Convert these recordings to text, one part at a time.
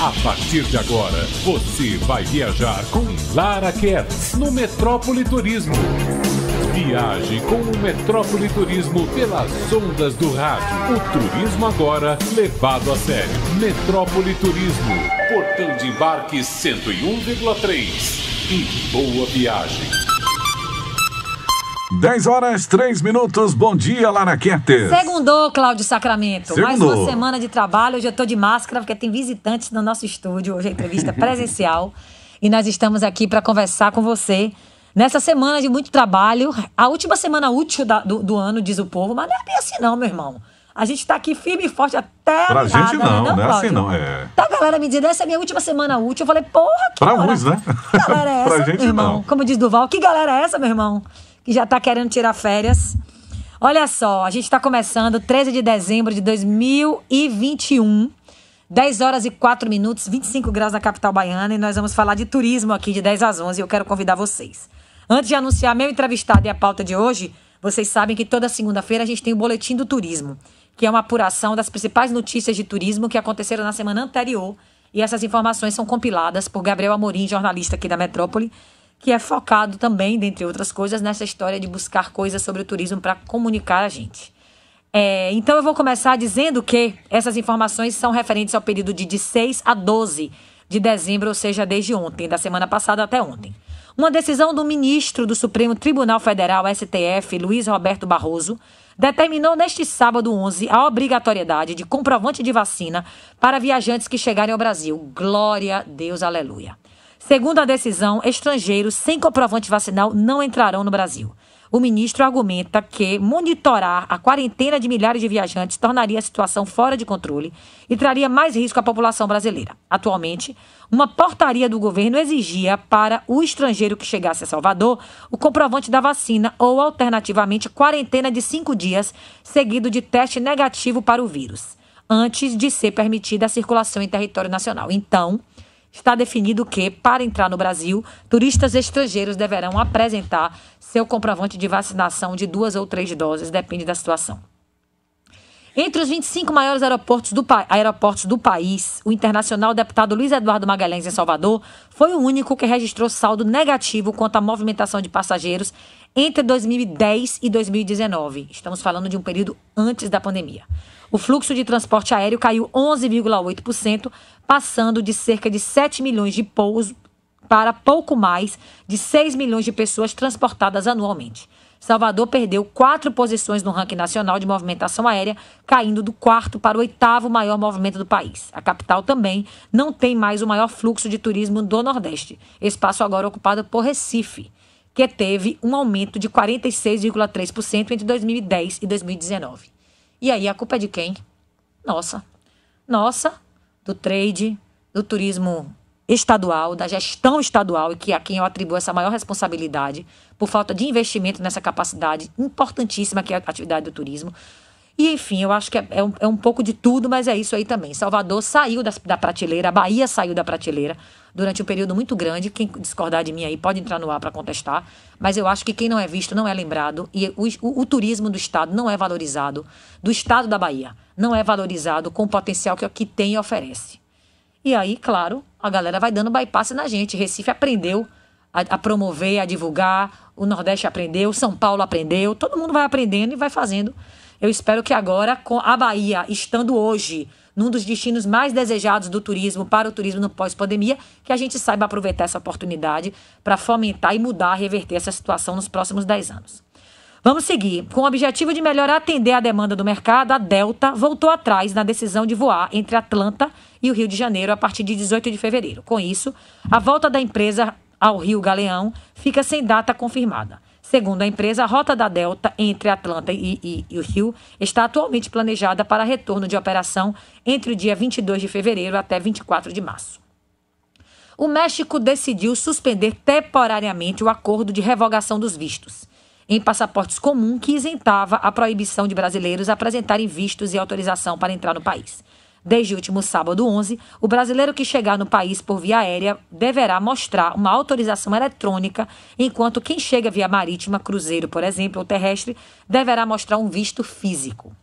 A partir de agora, você vai viajar com Lara Kertz no Metrópole Turismo. Viaje com o Metrópole Turismo pelas ondas do rádio. O turismo agora levado a sério. Metrópole Turismo, portão de embarque 101,3. E boa viagem. 10 horas, 3 minutos. Bom dia, Lara Quentes. Segundou, Cláudio Sacramento. Segundou. Mais uma semana de trabalho. Hoje eu estou de máscara porque tem visitantes no nosso estúdio. Hoje é entrevista presencial. e nós estamos aqui para conversar com você nessa semana de muito trabalho. A última semana útil da, do, do, ano, diz o povo. Mas não é bem assim, não, meu irmão. A gente está aqui firme e forte até pra a virada, gente né, não, né, não, não é assim não, é. Tá a galera me dizendo, essa é a minha última semana útil. Eu falei, porra, que Pra hora... uns, né? Que galera é essa, pra gente, meu irmão? Não. Como diz Duval, que galera é essa, meu irmão? e já está querendo tirar férias. Olha só, a gente está começando 13 de dezembro de 2021. 10 horas e 4 minutos, 25 graus na capital baiana, e nós vamos falar de turismo aqui de 10 às 11. E eu quero convidar vocês. Antes de anunciar meu entrevistado e a pauta de hoje, vocês sabem que toda segunda-feira a gente tem o Boletim do Turismo, que é uma apuração das principais notícias de turismo que aconteceram na semana anterior. E essas informações são compiladas por Gabriel Amorim, jornalista aqui da metrópole, que é focado também, dentre outras coisas, nessa história de buscar coisas sobre o turismo para comunicar a gente. É, então eu vou começar dizendo que essas informações são referentes ao período de, de a 12 de dezembro, ou seja, desde ontem, da semana passada até ontem. Uma decisão do ministro do Supremo Tribunal Federal, STF, Luiz Roberto Barroso, determinou neste sábado 11 a obrigatoriedade de comprovante de vacina para viajantes que chegarem ao Brasil. Glória a Deus, aleluia. Segundo a decisão, estrangeiros sem comprovante vacinal não entrarão no Brasil. O ministro argumenta que monitorar a quarentena de milhares de viajantes tornaria a situação fora de controle e traria mais risco à população brasileira. Atualmente, uma portaria do governo exigia para o estrangeiro que chegasse a Salvador o comprovante da vacina ou, alternativamente, quarentena de cinco dias, seguido de teste negativo para o vírus antes de ser permitida a circulação em território nacional. Então, está definido que, para entrar no Brasil, turistas estrangeiros deverão apresentar seu comprovante de vacinação de duas ou três doses, depende da situação. Entre os 25 maiores aeroportos do, aeroportos do país, o internacional deputado Luiz Eduardo Magalhães, em Salvador, foi o único que registrou saldo negativo quanto à movimentação de passageiros entre 2010 e 2019. Estamos falando de um período antes da pandemia. O fluxo de transporte aéreo caiu 11,8%, passando de cerca de 7 milhões de pousos para pouco mais de 6 milhões de pessoas transportadas anualmente. Salvador perdeu quatro posições no ranking nacional de movimentação aérea, caindo do quarto para o oitavo maior movimento do país. A capital também não tem mais o maior fluxo de turismo do Nordeste, espaço agora ocupado por Recife, que teve um aumento de 46,3% entre 2010 e 2019. E aí a culpa é de quem? Nossa. Nossa, do trade, do turismo estadual, da gestão estadual, e que é a quem eu atribuo essa maior responsabilidade, por falta de investimento nessa capacidade importantíssima que é a atividade do turismo, e enfim, eu acho que é, é, um, é um pouco de tudo, mas é isso aí também. Salvador saiu da, da prateleira, a Bahia saiu da prateleira durante um período muito grande. Quem discordar de mim aí pode entrar no ar para contestar. Mas eu acho que quem não é visto não é lembrado. E o, o, o, turismo do Estado não é valorizado, do Estado da Bahia, não é valorizado com o potencial que, que tem e oferece. E aí, claro, a galera vai dando bypass na gente. Recife aprendeu a, a promover, a divulgar, o Nordeste aprendeu, São Paulo aprendeu, todo mundo vai aprendendo e vai fazendo eu espero que agora, com a Bahia estando hoje num dos destinos mais desejados do turismo, para o turismo no pós-pandemia, que a gente saiba aproveitar essa oportunidade para fomentar e mudar, reverter essa situação nos próximos 10 anos. Vamos seguir. Com o objetivo de melhor atender a demanda do mercado, a Delta voltou atrás na decisão de voar entre Atlanta e o Rio de Janeiro a partir de 18 de fevereiro. Com isso, a volta da empresa ao Rio Galeão fica sem data confirmada. Segundo a empresa, a rota da Delta entre Atlanta e, e, e o Rio está atualmente planejada para retorno de operação entre o dia 22 de fevereiro até 24 de março o México decidiu suspender temporariamente o acordo de revogação dos vistos em passaportes comum que isentava a proibição de brasileiros apresentarem vistos e autorização para entrar no país. Desde o último sábado 11, o brasileiro que chegar no país por via aérea deverá mostrar uma autorização eletrônica, enquanto quem chega via marítima, cruzeiro, por exemplo, ou terrestre, deverá mostrar um visto físico.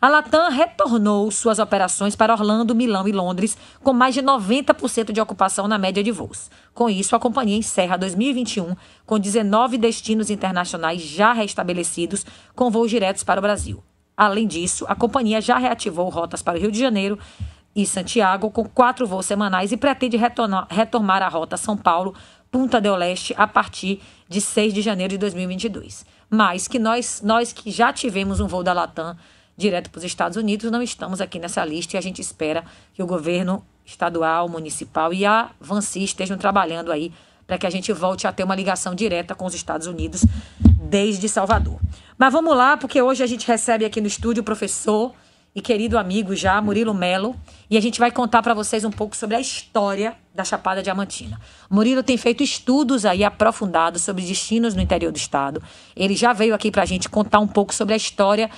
A Latam retornou suas operações para Orlando, Milão e Londres, com mais de 90% de ocupação na média de voos. Com isso, a companhia encerra 2021 com 19 destinos internacionais já restabelecidos, com voos diretos para o Brasil. Além disso, a companhia já reativou rotas para o Rio de Janeiro e Santiago com quatro voos semanais e pretende retornar, retomar a rota São Paulo Punta del Leste a partir de 6 de janeiro de 2022. Mas que nós, nós que já tivemos um voo da Latam direto para os Estados Unidos, não estamos aqui nessa lista e a gente espera que o governo estadual, municipal e a Vansi estejam trabalhando aí para que a gente volte a ter uma ligação direta com os Estados Unidos desde Salvador. Mas vamos lá, porque hoje a gente recebe aqui no estúdio o professor e querido amigo já, Murilo Melo, e a gente vai contar para vocês um pouco sobre a história da Chapada Diamantina. Murilo tem feito estudos aí aprofundados sobre destinos no interior do estado. Ele já veio aqui para a gente contar um pouco sobre a história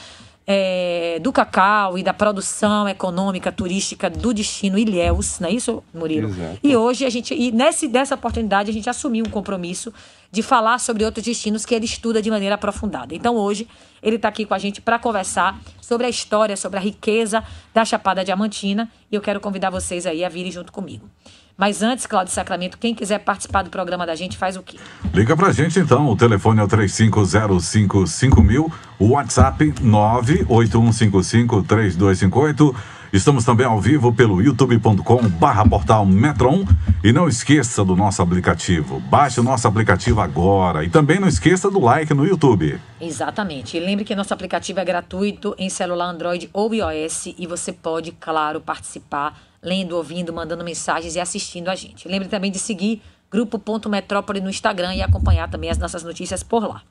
é, do cacau e da produção econômica turística do destino Ilhéus, não é isso, Murilo? Exato. E hoje a gente, e nesse, dessa oportunidade a gente assumiu um compromisso de falar sobre outros destinos que ele estuda de maneira aprofundada. Então hoje ele está aqui com a gente para conversar sobre a história, sobre a riqueza da Chapada Diamantina e eu quero convidar vocês aí a virem junto comigo. Mas antes, Cláudio Sacramento, quem quiser participar do programa da gente, faz o quê? Liga pra gente então, o telefone é o 35055000, o WhatsApp 981553258. Estamos também ao vivo pelo youtube.com barra portal Metron e não esqueça do nosso aplicativo. Baixe o nosso aplicativo agora e também não esqueça do like no YouTube. Exatamente. E lembre que nosso aplicativo é gratuito em celular Android ou iOS e você pode, claro, participar lendo, ouvindo, mandando mensagens e assistindo a gente. Lembre também de seguir grupo.metrópole no Instagram e acompanhar também as nossas notícias por lá.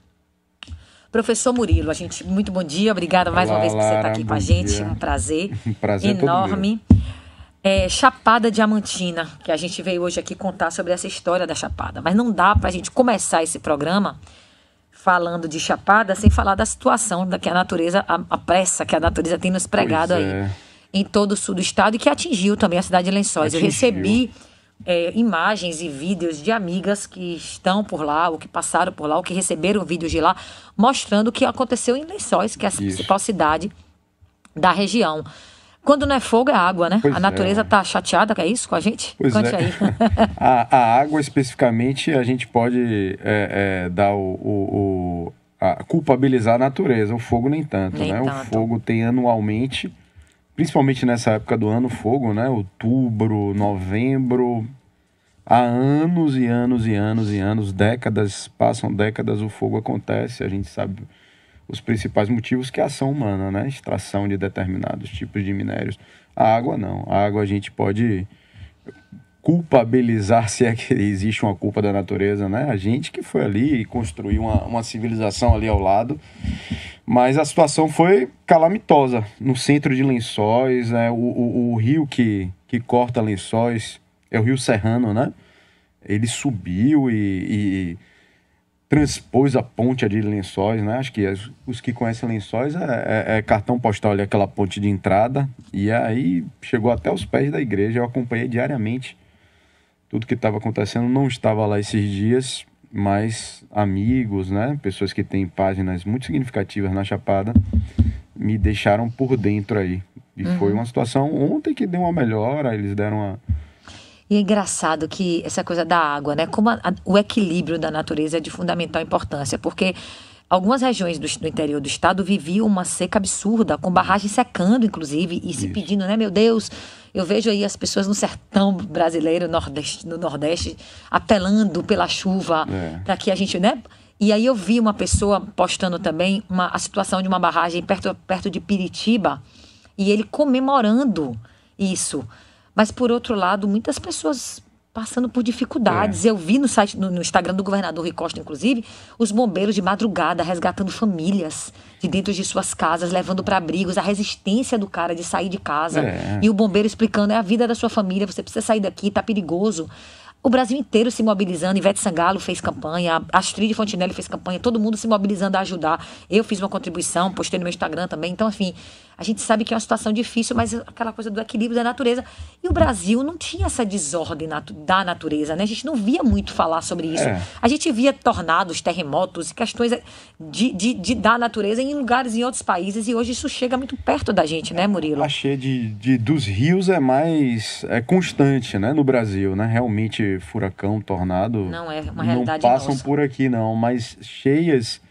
Professor Murilo, a gente, muito bom dia, obrigada mais Olá, uma vez por você estar aqui com a gente, dia. um prazer, um prazer é enorme. É, Chapada Diamantina, que a gente veio hoje aqui contar sobre essa história da Chapada, mas não dá para a gente começar esse programa falando de Chapada sem falar da situação da que a natureza, a, a pressa que a natureza tem nos pregado pois aí. É em todo o sul do estado e que atingiu também a cidade de Lençóis. Atingiu. Eu recebi é, imagens e vídeos de amigas que estão por lá, ou que passaram por lá, ou que receberam vídeos de lá, mostrando o que aconteceu em Lençóis, que é a Isso. principal cidade da região. Quando não é fogo, é água, né? Pois a natureza está é. Tá chateada, é isso com a gente? Pois Conte é. aí. a, a, água, especificamente, a gente pode é, é, dar o, o, o a, culpabilizar a natureza. O fogo nem tanto, nem né? Tanto. O fogo tem anualmente principalmente nessa época do ano, fogo, né? Outubro, novembro. Há anos e anos e anos e anos, décadas, passam décadas, o fogo acontece. A gente sabe os principais motivos que é a ação humana, né? Extração de determinados tipos de minérios. A água não. A água a gente pode culpabilizar se é que existe uma culpa da natureza, né? A gente que foi ali e construiu uma, uma civilização ali ao lado mas a situação foi calamitosa. No centro de Lençóis, né? o, o, o rio que, que corta Lençóis é o Rio Serrano, né? Ele subiu e, e transpôs a ponte de Lençóis, né? Acho que os, os que conhecem Lençóis é, é, é cartão postal ali, aquela ponte de entrada. E aí chegou até os pés da igreja. Eu acompanhei diariamente tudo que estava acontecendo. Não estava lá esses dias, mas amigos, né, pessoas que têm páginas muito significativas na Chapada, me deixaram por dentro aí. E uhum. foi uma situação ontem que deu uma melhora, eles deram uma. E é engraçado que essa coisa da água, né? Como a, a, o equilíbrio da natureza é de fundamental importância, porque Algumas regiões do, do, interior do estado viviam uma seca absurda, com barragens secando, inclusive, e Isso. se pedindo, né? Meu Deus, eu vejo aí as pessoas no sertão brasileiro, nordeste, no Nordeste, apelando pela chuva é. para que a gente, né? E aí eu vi uma pessoa postando também uma, a situação de uma barragem perto, perto de Piritiba e ele comemorando isso. Mas, por outro lado, muitas pessoas passando por dificuldades. É. Eu vi no site, no, no Instagram do governador Ricosta, inclusive, os bombeiros de madrugada resgatando famílias de dentro de suas casas, levando para abrigos, a resistência do cara de sair de casa. É. E o bombeiro explicando: é a vida da sua família, você precisa sair daqui, tá perigoso. O Brasil inteiro se mobilizando, Ivete Sangalo fez campanha, Astrid Fontinelli fez campanha, todo mundo se mobilizando a ajudar. Eu fiz uma contribuição, postei no meu Instagram também. Então, enfim, assim, a gente sabe que é uma situação difícil, mas aquela coisa do equilíbrio da natureza. E o Brasil não tinha essa desordem da natureza, né? A gente não via muito falar sobre isso. É. A gente via tornados, terremotos e questões eh, de, de, de, da natureza em lugares em outros países. E hoje isso chega muito perto da gente, né, Murilo? A cheia de, de, dos rios é mais é constante, né, no Brasil, né? Realmente, furacão, tornado. Não é uma realidade. Não passam nossa. por aqui, não, mas cheias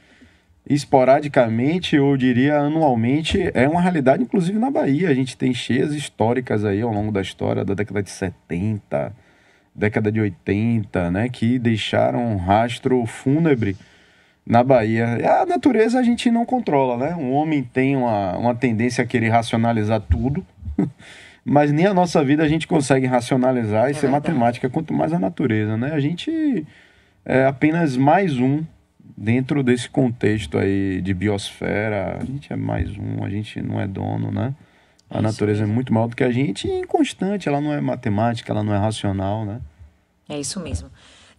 esporadicamente, ou diria anualmente, é uma realidade, inclusive na Bahia. A gente tem cheias históricas aí ao longo da história da década de 70, década de 80, né, que deixaram um rastro fúnebre na Bahia. É a natureza a gente não controla, né? O homem tem uma, uma tendência a querer racionalizar tudo, mas nem a nossa vida a gente consegue racionalizar. Isso é ser é matemática, quanto mais a natureza, né? A gente é apenas mais um dentro desse contexto aí de biosfera, a gente é mais um, a gente não é dono, né? A natureza é muito maior do que a gente e inconstante, ela não é matemática, ela não é racional, né? É isso mesmo.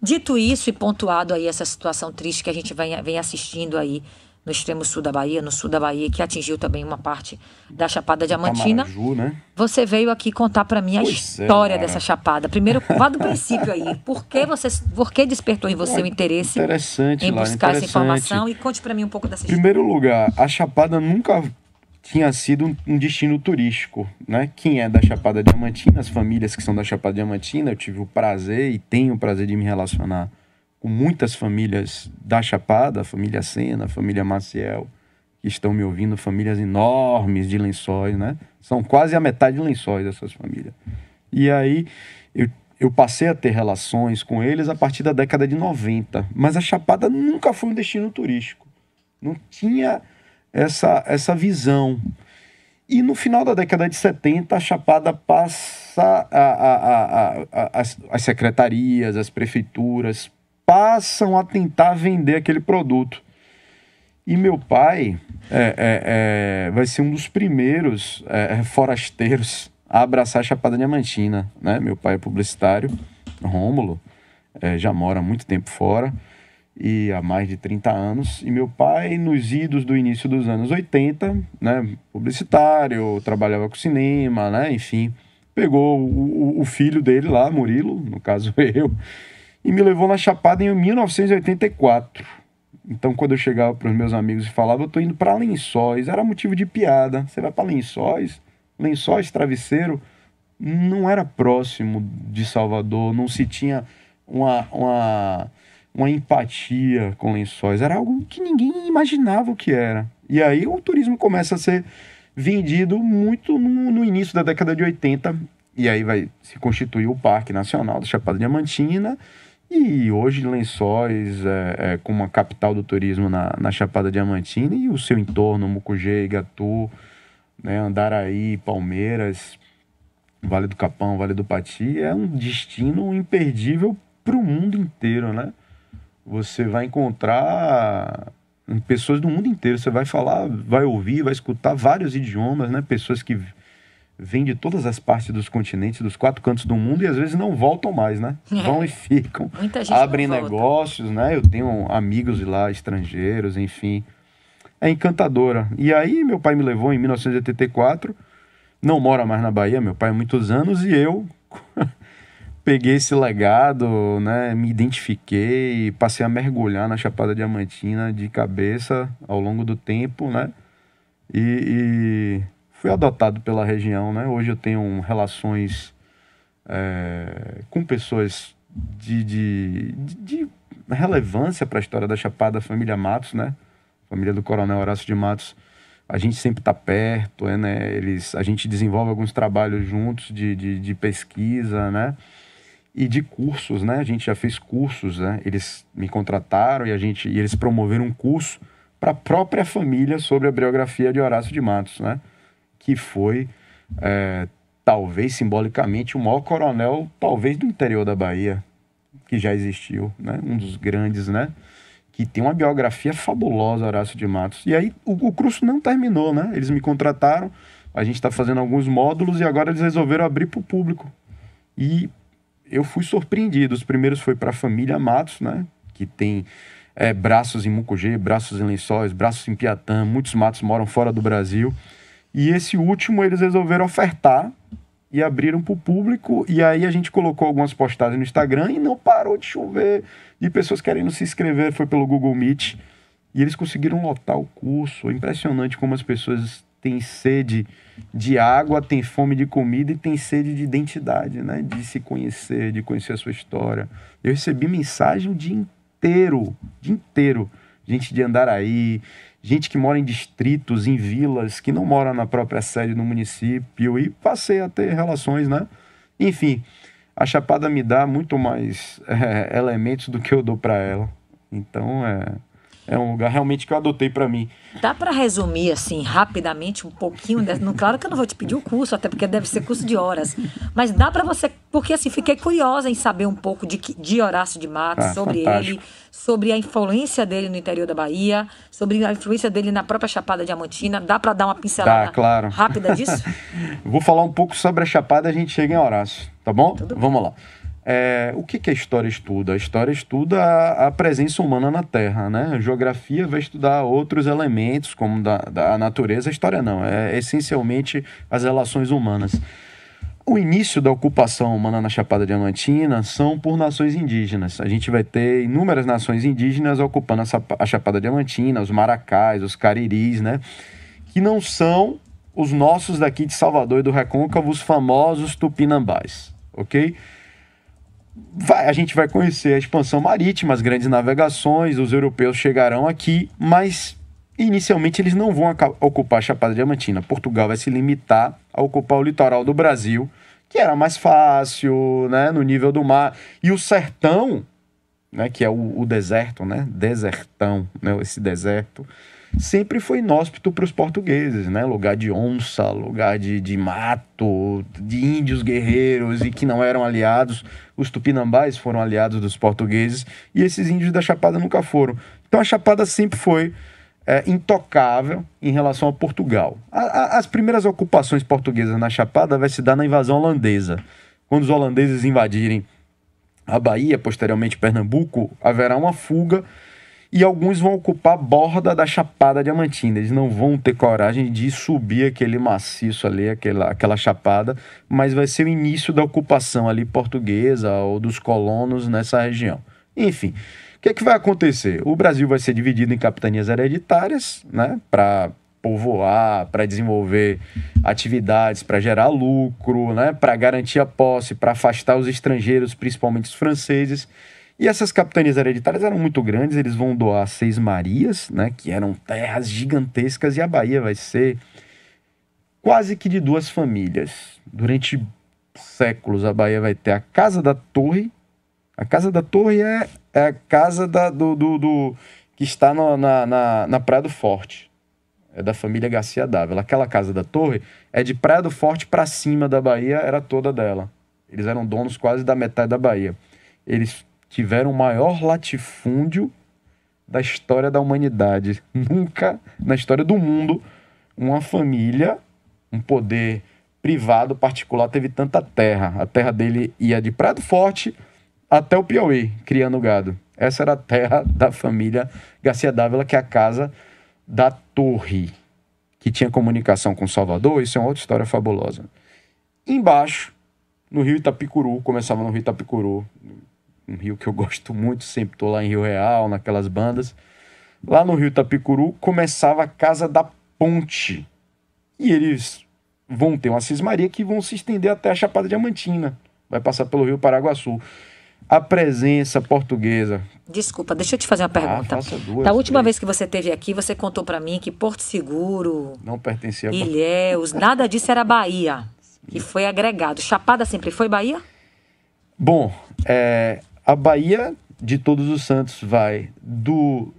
Dito isso e pontuado aí essa situação triste que a gente vem, vem assistindo aí no extremo sul da Bahia, no sul da Bahia, que atingiu também uma parte da Chapada Diamantina. Maraju, né? Você veio aqui contar para mim a pois é, história é, dessa chapada. Primeiro, vá do princípio aí. Por que você, por que despertou em você é, o interesse em buscar essa informação e conte para mim um pouco dessa história. Em primeiro lugar, a Chapada nunca tinha sido um destino turístico, né? Quem é da Chapada Diamantina, as famílias que são da Chapada Diamantina, eu tive o prazer e tenho o prazer de me relacionar com muitas famílias da Chapada, família Sena, família Maciel, que estão me ouvindo, famílias enormes de lençóis, né? São quase a metade de lençóis dessas famílias. E aí eu, eu passei a ter relações com eles a partir da década de 90, mas a Chapada nunca foi um destino turístico. Não tinha essa, essa visão. E no final da década de 70, a Chapada passa a, a, a, a as, as secretarias, as prefeituras passam a tentar vender aquele produto. E meu pai é, é, é, vai ser um dos primeiros é, é, forasteiros a abraçar a Chapada Diamantina. Né? Meu pai é publicitário, Rômulo, é, já mora há muito tempo fora, e há mais de 30 anos. E meu pai, nos idos do início dos anos 80, né? publicitário, trabalhava com cinema, né? enfim, pegou o, o filho dele lá, Murilo, no caso eu, e me levou na Chapada em 1984. Então, quando eu chegava para os meus amigos e falava, eu tô indo para Lençóis, era motivo de piada. Você vai para Lençóis? Lençóis, Travesseiro, não era próximo de Salvador, não se tinha uma, uma, uma empatia com Lençóis. Era algo que ninguém imaginava o que era. E aí o turismo começa a ser vendido muito no, no início da década de 80, e aí vai se constituir o Parque Nacional da Chapada Diamantina, e hoje Lençóis, é, é, como a capital do turismo na, na Chapada Diamantina e o seu entorno, Mucugê, Igatu, né, Andaraí, Palmeiras, Vale do Capão, Vale do Pati, é um destino imperdível para o mundo inteiro, né? Você vai encontrar pessoas do mundo inteiro, você vai falar, vai ouvir, vai escutar vários idiomas, né? Pessoas que vêm de todas as partes dos continentes, dos quatro cantos do mundo e às vezes não voltam mais, né? É. Vão e ficam. abrem negócios, né? Eu tenho amigos de lá, estrangeiros, enfim. É encantadora. E aí meu pai me levou em 1984, não mora mais na Bahia, meu pai há muitos anos e eu peguei esse legado, né? Me identifiquei, passei a mergulhar na Chapada Diamantina de cabeça ao longo do tempo, né? e, e fui adotado pela região, né? Hoje eu tenho relações é, com pessoas de, de, de relevância para a história da Chapada, família Matos, né? Família do Coronel Horácio de Matos. A gente sempre está perto, é, né? Eles, a gente desenvolve alguns trabalhos juntos de, de, de pesquisa, né? e de cursos, né? A gente já fez cursos, né? Eles me contrataram e a gente e eles promoveram um curso para a própria família sobre a biografia de Horácio de Matos, né? que foi, é, talvez simbolicamente, o maior coronel, talvez do interior da Bahia, que já existiu, né? um dos grandes, né? que tem uma biografia fabulosa, Horácio de Matos. E aí o, o curso não terminou, né? Eles me contrataram, a gente está fazendo alguns módulos e agora eles resolveram abrir para o público. E eu fui surpreendido. Os primeiros foi para a família Matos, né? Que tem é, braços em Mucugê, braços em Lençóis, braços em Piatã. Muitos Matos moram fora do Brasil. E esse último eles resolveram ofertar e abriram para o público. E aí a gente colocou algumas postagens no Instagram e não parou de chover e pessoas querendo se inscrever. Foi pelo Google Meet. E eles conseguiram lotar o curso. É impressionante como as pessoas têm sede de água, têm fome de comida e têm sede de identidade, né? De se conhecer, de conhecer a sua história. Eu recebi mensagem o dia inteiro, o dia inteiro. Gente de Andaraí, gente que mora em distritos, em vilas, que não mora na própria sede do município e passei a ter relações, né? Enfim, a Chapada me dá muito mais é, elementos do que eu dou para ela. Então, é, é um lugar realmente que eu adotei para mim. Dá para resumir assim rapidamente um pouquinho, dessa... não claro que eu não vou te pedir o curso, até porque deve ser curso de horas, mas dá para você, porque assim fiquei curiosa em saber um pouco de de Horácio de Matos, ah, sobre fantástico. ele, sobre a influência dele no interior da Bahia, sobre a influência dele na própria Chapada Diamantina, dá para dar uma pincelada tá, claro. rápida disso? vou falar um pouco sobre a Chapada, a gente chega em Horácio, tá bom? Tudo Vamos bem. lá. É, o que, que, a história estuda? A história estuda a, a, presença humana na Terra, né? A geografia vai estudar outros elementos, como da, da natureza. A história não, é essencialmente as relações humanas. O início da ocupação humana na Chapada Diamantina são por nações indígenas. A gente vai ter inúmeras nações indígenas ocupando a Chapada Diamantina, os maracás, os cariris, né? Que não são os nossos daqui de Salvador e do Recôncavo, os famosos tupinambás, ok? vai, a gente vai conhecer a expansão marítima, as grandes navegações, os europeus chegarão aqui, mas inicialmente eles não vão ocupar a Chapada Diamantina. Portugal vai se limitar a ocupar o litoral do Brasil, que era mais fácil, né, no nível do mar, e o sertão, né, que é o, o deserto, né, desertão, né, esse deserto, sempre foi inóspito para os portugueses, né? Lugar de onça, lugar de, de mato, de índios guerreiros e que não eram aliados. Os tupinambás foram aliados dos portugueses e esses índios da Chapada nunca foram. Então a Chapada sempre foi é, intocável em relação a Portugal. A, a, as primeiras ocupações portuguesas na Chapada vai se dar na invasão holandesa. Quando os holandeses invadirem a Bahia, posteriormente Pernambuco, haverá uma fuga e alguns vão ocupar a borda da Chapada Diamantina. Eles não vão ter coragem de subir aquele maciço ali, aquela, aquela chapada, mas vai ser o início da ocupação ali portuguesa ou dos colonos nessa região. Enfim, o que, é que vai acontecer? O Brasil vai ser dividido em capitanias hereditárias, né, para povoar, para desenvolver atividades, para gerar lucro, né, para garantir a posse, para afastar os estrangeiros, principalmente os franceses. E essas capitanias hereditárias eram muito grandes, eles vão doar Seis Marias, né, que eram terras gigantescas, e a Bahia vai ser quase que de duas famílias. Durante séculos, a Bahia vai ter a Casa da Torre. A Casa da Torre é, é a casa da, do, do, do que está no, na, na, na Praia do Forte. É da família Garcia Dávila. Aquela Casa da Torre é de Praia do Forte para cima da Bahia, era toda dela. Eles eram donos quase da metade da Bahia. Eles tiveram o maior latifúndio da história da humanidade. Nunca na história do mundo uma família, um poder privado particular teve tanta terra. A terra dele ia de Prado Forte até o Piauí, criando gado. Essa era a terra da família Garcia Dávila, que é a casa da Torre, que tinha comunicação com Salvador. Isso é uma outra história fabulosa. Embaixo, no Rio Itapicuru, começava no Rio Itapicuru, um rio que eu gosto muito, sempre tô lá em Rio Real, naquelas bandas. Lá no Rio Tapicuru começava a Casa da Ponte. E eles vão ter uma cismaria que vão se estender até a Chapada Diamantina. Vai passar pelo Rio Paraguaçu. A presença portuguesa. Desculpa, deixa eu te fazer uma ah, pergunta. Ah, duas, da última três. vez que você teve aqui, você contou para mim que Porto Seguro, não pertencia a Ilhéus, nada disso era Bahia, e foi agregado. Chapada sempre foi Bahia? Bom, é, a Bahia de Todos os Santos vai do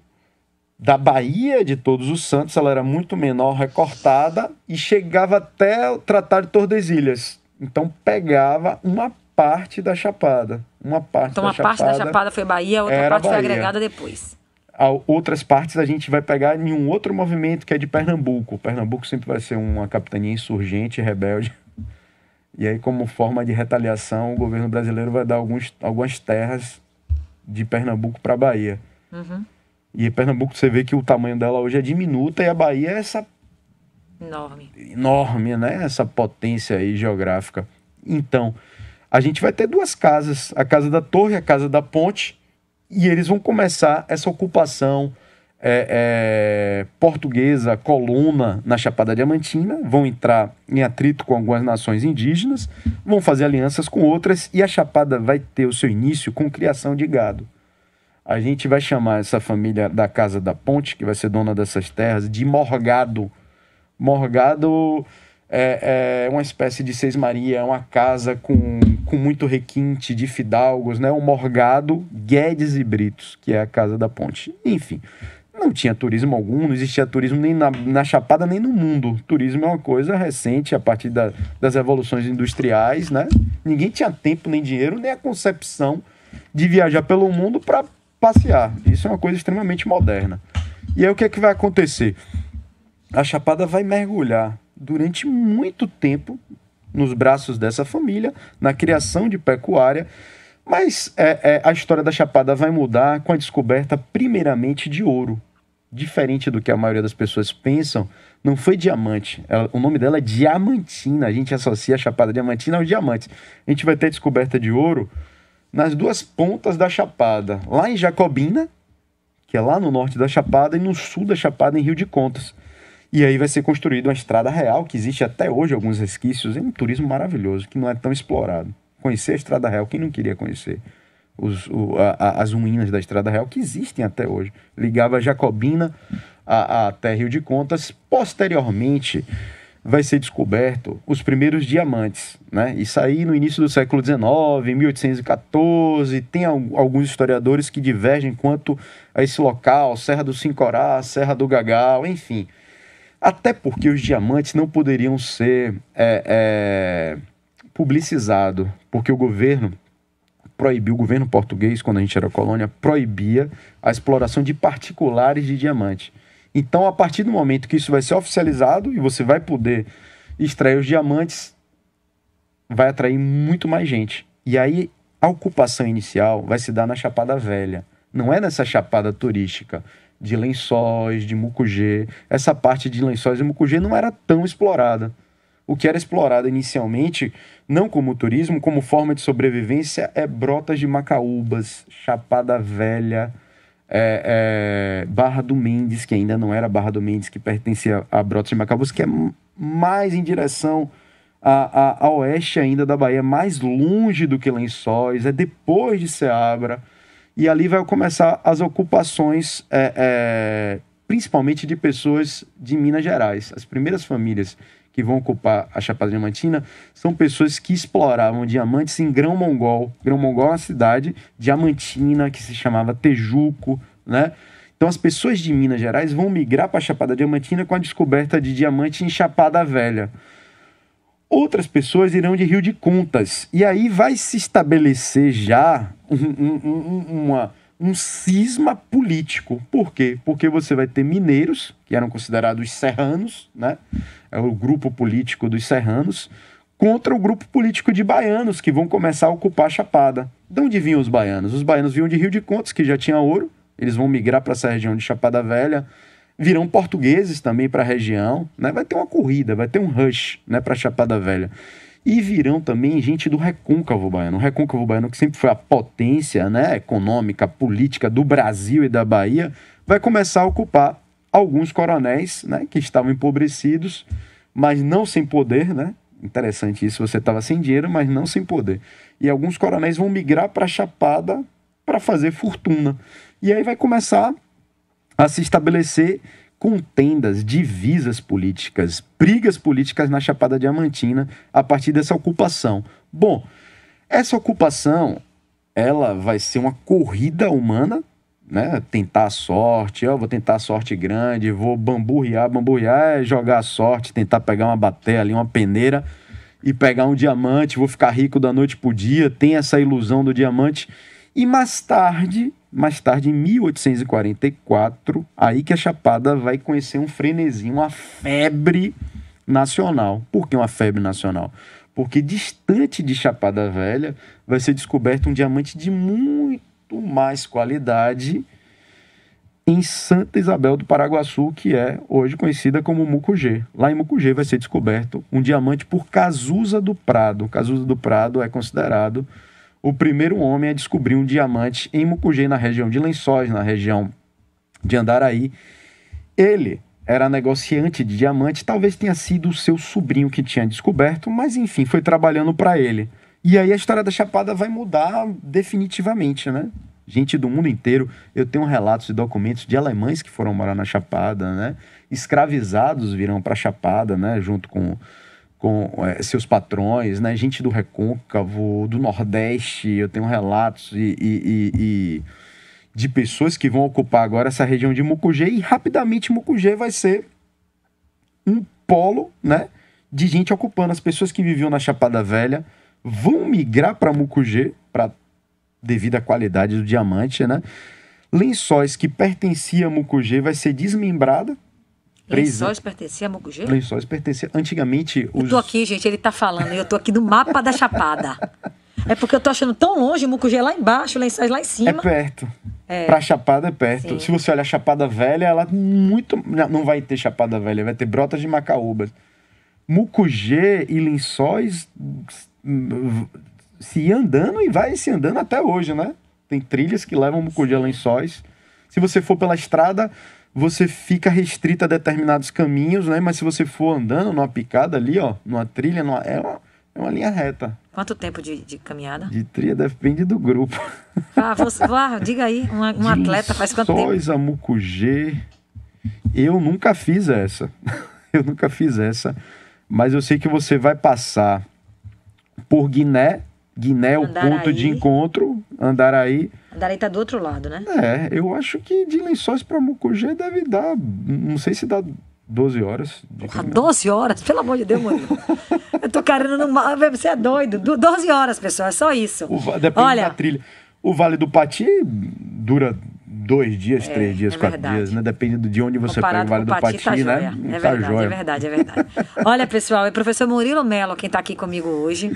da Bahia de Todos os Santos, ela era muito menor, recortada e chegava até o Tratado de Tordesilhas. Então pegava uma parte da Chapada, uma parte Então uma parte da Chapada foi Bahia, outra parte Bahia. foi agregada depois. Outras partes a gente vai pegar em um outro movimento que é de Pernambuco. Pernambuco sempre vai ser uma capitania insurgente, rebelde, e aí, como forma de retaliação, o governo brasileiro vai dar alguns, algumas terras de Pernambuco para a Bahia. Uhum. E Pernambuco, você vê que o tamanho dela hoje é diminuta e a Bahia é essa. Enorme. Enorme, né? Essa potência aí geográfica. Então, a gente vai ter duas casas: a casa da torre, a casa da ponte, e eles vão começar essa ocupação é, é, portuguesa coluna na Chapada Diamantina, vão entrar em atrito com algumas nações indígenas, vão fazer alianças com outras e a Chapada vai ter o seu início com criação de gado. A gente vai chamar essa família da Casa da Ponte, que vai ser dona dessas terras, de Morgado. Morgado é, é uma espécie de Seis Maria, é uma casa com, com muito requinte de fidalgos, né? O Morgado, Guedes e Britos, que é a Casa da Ponte. Enfim, não tinha turismo algum, não existia turismo nem na, na Chapada nem no mundo. Turismo é uma coisa recente a partir da, das revoluções industriais, né? Ninguém tinha tempo nem dinheiro nem a concepção de viajar pelo mundo para passear. Isso é uma coisa extremamente moderna. E aí o que é que vai acontecer? A Chapada vai mergulhar durante muito tempo nos braços dessa família, na criação de pecuária. Mas é, é, a história da Chapada vai mudar com a descoberta, primeiramente, de ouro diferente do que a maioria das pessoas pensam, não foi diamante. Ela, o nome dela é diamantina. A gente associa a chapada diamantina aos diamantes. A gente vai ter descoberta de ouro nas duas pontas da chapada, lá em Jacobina, que é lá no norte da chapada, e no sul da chapada, em Rio de Contas. E aí vai ser construída uma estrada real, que existe até hoje alguns resquícios. É um turismo maravilhoso, que não é tão explorado. Conhecer a estrada real, quem não queria conhecer? os, o, a, as ruínas da Estrada Real, que existem até hoje. Ligava Jacobina a, a até Rio de Contas. Posteriormente, vai ser descoberto os primeiros diamantes, né? Isso aí no início do século XIX, 1814, tem alguns historiadores que divergem quanto a esse local, Serra do Sincorá, Serra do Gagal, enfim. Até porque os diamantes não poderiam ser é, é, publicizados, porque o governo proibiu, o governo português, quando a gente era colônia, proibia a exploração de particulares de diamante. Então, a partir do momento que isso vai ser oficializado e você vai poder extrair os diamantes, vai atrair muito mais gente. E aí a ocupação inicial vai se dar na Chapada Velha. Não é nessa chapada turística de Lençóis, de Mucugê. Essa parte de Lençóis e Mucugê não era tão explorada. O que era explorado inicialmente, não como turismo, como forma de sobrevivência, é brotas de macaúbas, chapada velha, é, é, Barra do Mendes, que ainda não era Barra do Mendes, que pertencia a brotas de macaúbas, que é mais em direção a, a, a, oeste ainda da Bahia, mais longe do que Lençóis, é depois de Seabra. E ali vai começar as ocupações, é, é, principalmente de pessoas de Minas Gerais. As primeiras famílias que vão ocupar a Chapada Diamantina são pessoas que exploravam diamantes em Grão-Mongol. Grão-Mongol é uma cidade diamantina que se chamava Tejuco, né? Então as pessoas de Minas Gerais vão migrar para a Chapada Diamantina com a descoberta de diamante em Chapada Velha. Outras pessoas irão de Rio de Contas. E aí vai se estabelecer já um, um, um, uma um cisma político. Por quê? Porque você vai ter mineiros, que eram considerados serranos, né? É o grupo político dos serranos, contra o grupo político de baianos, que vão começar a ocupar a Chapada. De onde vinham os baianos? Os baianos vinham de Rio de Contas, que já tinha ouro, eles vão migrar para essa região de Chapada Velha, virão portugueses também para a região, né? Vai ter uma corrida, vai ter um rush, né, para Chapada Velha. E virão também gente do recôncavo baiano. O recôncavo baiano, que sempre foi a potência né, econômica, política do Brasil e da Bahia, vai começar a ocupar alguns coronéis né, que estavam empobrecidos, mas não sem poder, né? Interessante isso, você estava sem dinheiro, mas não sem poder. E alguns coronéis vão migrar para a Chapada para fazer fortuna. E aí vai começar a se estabelecer contendas, divisas políticas, brigas políticas na Chapada Diamantina a partir dessa ocupação. Bom, essa ocupação ela vai ser uma corrida humana, né? Tentar a sorte, eu vou tentar a sorte grande, vou bamburrear, bamburrear é jogar a sorte, tentar pegar uma bateia ali, uma peneira e pegar um diamante, vou ficar rico da noite pro dia, tem essa ilusão do diamante. E mais tarde, mais tarde, em 1844, aí que a Chapada vai conhecer um frenesinho, uma febre nacional. Por que uma febre nacional? Porque distante de Chapada Velha vai ser descoberto um diamante de muito mais qualidade em Santa Isabel do Paraguaçu, que é hoje conhecida como Mucugê. Lá em Mucugê vai ser descoberto um diamante por Cazuza do Prado. Cazuza do Prado é considerado o primeiro homem a descobrir um diamante em Mucugê, na região de Lençóis, na região de Andaraí. Ele era negociante de diamante, talvez tenha sido o seu sobrinho que tinha descoberto, mas enfim, foi trabalhando para ele. E aí a história da Chapada vai mudar definitivamente, né? Gente do mundo inteiro, eu tenho relatos e documentos de alemães que foram morar na Chapada, né? Escravizados viram para a Chapada, né? Junto com com é, seus patrões, né? Gente do Recôncavo, do Nordeste, eu tenho relatos e, e, e, de pessoas que vão ocupar agora essa região de Mucugê e rapidamente Mucugê vai ser um polo, né? De gente ocupando. As pessoas que viviam na Chapada Velha vão migrar para Mucugê, para devido à qualidade do diamante, né? Lençóis que pertenciam a Mucugê vai ser desmembrada Lençóis pertencia a Mucugê? Lençóis pertencia. Antigamente. Os... Eu tô aqui, gente, ele tá falando, eu tô aqui no mapa da Chapada. É porque eu tô achando tão longe, Mucugê é lá embaixo, Lençóis lá em cima. É perto. É. Pra Chapada é perto. Sim. Se você olhar Chapada Velha, ela muito. Não vai ter Chapada Velha, vai ter Brotas de Macaúbas. Mucugê e Lençóis se andando e vai se andando até hoje, né? Tem trilhas que levam Mucugê a Lençóis. Se você for pela estrada, você fica restrito a determinados caminhos, né? Mas se você for andando numa picada ali, ó, numa trilha, numa, é, uma, é uma linha reta. Quanto tempo de, de caminhada? De trilha depende do grupo. Ah, você, ah diga aí, um atleta faz quanto tempo? Dois Mucugê. Eu nunca fiz essa. eu nunca fiz essa. Mas eu sei que você vai passar por Guiné. Guiné é o ponto de encontro. Andaraí. aí Darei tá do outro lado, né? É, eu acho que de Lençóis para Mucugê deve dar, não sei se dá 12 horas. Porra, 12 horas? Pelo amor de Deus, mano. eu tô querendo no você é doido. 12 horas, pessoal, é só isso. O, depende Olha, da trilha. O Vale do Pati dura dois dias, é, três dias, é quatro verdade. dias, né? Depende de onde você Comparado pega o Vale do Pati, tá né? Joia. Hum, é tá verdade, é verdade, é verdade. Olha, pessoal, é o professor Murilo Melo quem tá aqui comigo hoje.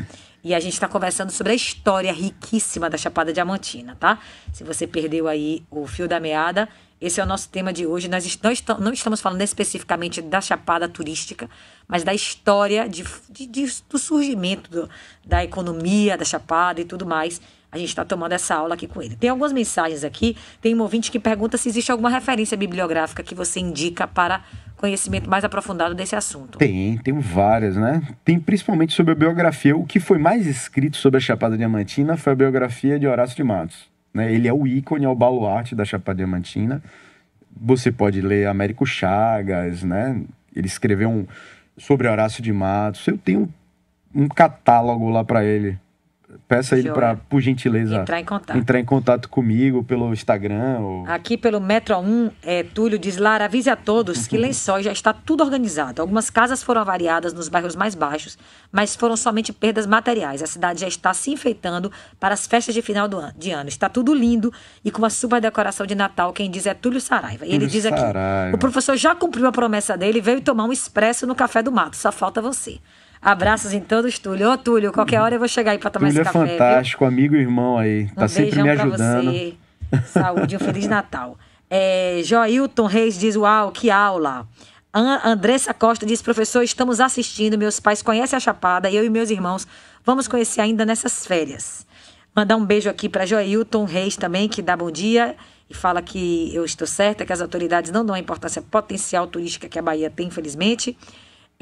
E a gente está conversando sobre a história riquíssima da Chapada Diamantina, tá? Se você perdeu aí o fio da meada, esse é o nosso tema de hoje. Nós não estamos falando especificamente da Chapada Turística, mas da história de, de, de do surgimento do, da economia da Chapada e tudo mais a gente está tomando essa aula aqui com ele. Tem algumas mensagens aqui. Tem um ouvinte que pergunta se existe alguma referência bibliográfica que você indica para conhecimento mais aprofundado desse assunto. Tem, tem várias, né? Tem principalmente sobre a biografia. O que foi mais escrito sobre a Chapada Diamantina foi a biografia de Horácio de Matos. Né? Ele é o ícone, é o baluarte da Chapada Diamantina. Você pode ler Américo Chagas, né? Ele escreveu um sobre Horácio de Matos. Eu tenho um catálogo lá para ele peça ele para, por gentileza, entrar em, contato. entrar em contato comigo pelo Instagram. Ou... Aqui pelo Metro 1, é, Túlio diz: Lara, avise a todos que uhum. lençóis já está tudo organizado. Algumas casas foram avariadas nos bairros mais baixos, mas foram somente perdas materiais. A cidade já está se enfeitando para as festas de final do de ano. Está tudo lindo e com uma super decoração de Natal. Quem diz é Túlio Saraiva. E ele diz aqui: Saraiva. o professor já cumpriu a promessa dele, veio tomar um expresso no Café do Mato. Só falta você. Abraços em todos, Túlio. Ô, Túlio, qualquer hora eu vou chegar aí para tomar Túlio esse é café. é fantástico, viu? amigo e irmão aí. Um tá sempre me ajudando. Você. Saúde, um Feliz Natal. É, Joilton Reis diz: Uau, que aula! Andressa Costa diz: Professor, estamos assistindo. Meus pais conhecem a Chapada, eu e meus irmãos vamos conhecer ainda nessas férias. Mandar um beijo aqui para Joilton Reis também, que dá bom dia e fala que eu estou certa, que as autoridades não dão a importância potencial turística que a Bahia tem, infelizmente.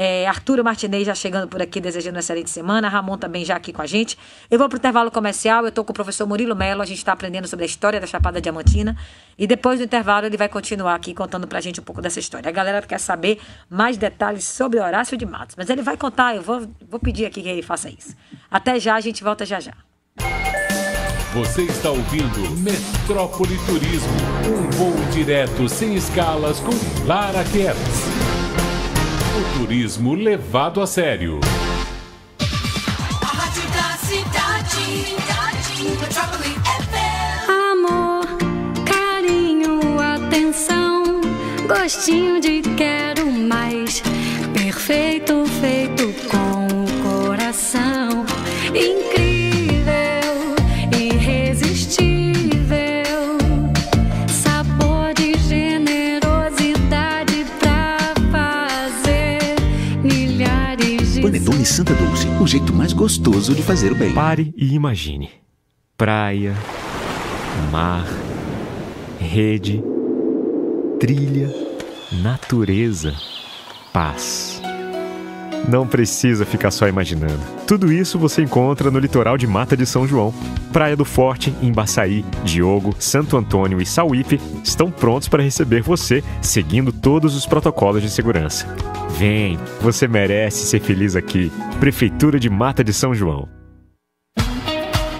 É, Arturo Martinez já chegando por aqui, desejando uma excelente semana. Ramon também já aqui com a gente. Eu vou para o intervalo comercial, eu estou com o professor Murilo Melo, a gente está aprendendo sobre a história da Chapada Diamantina. E depois do intervalo ele vai continuar aqui contando para a gente um pouco dessa história. A galera quer saber mais detalhes sobre Horácio de Matos, mas ele vai contar, eu vou, vou pedir aqui que ele faça isso. Até já, a gente volta já já. Você está ouvindo Metrópole Turismo, um voo direto sem escalas com Lara Turismo levado a sério. Amor, carinho, atenção, gostinho de quero mais. Perfeito, feito com o coração. Panetone é. Santa Dulce, o jeito mais gostoso de fazer o bem. Pare e imagine. Praia, mar, rede, trilha, natureza, paz. Não precisa ficar só imaginando. Tudo isso você encontra no litoral de Mata de São João. Praia do Forte, Embaçaí, Diogo, Santo Antônio e Sauípe estão prontos para receber você, seguindo todos os protocolos de segurança vem, você merece ser feliz aqui. Prefeitura de Mata de São João.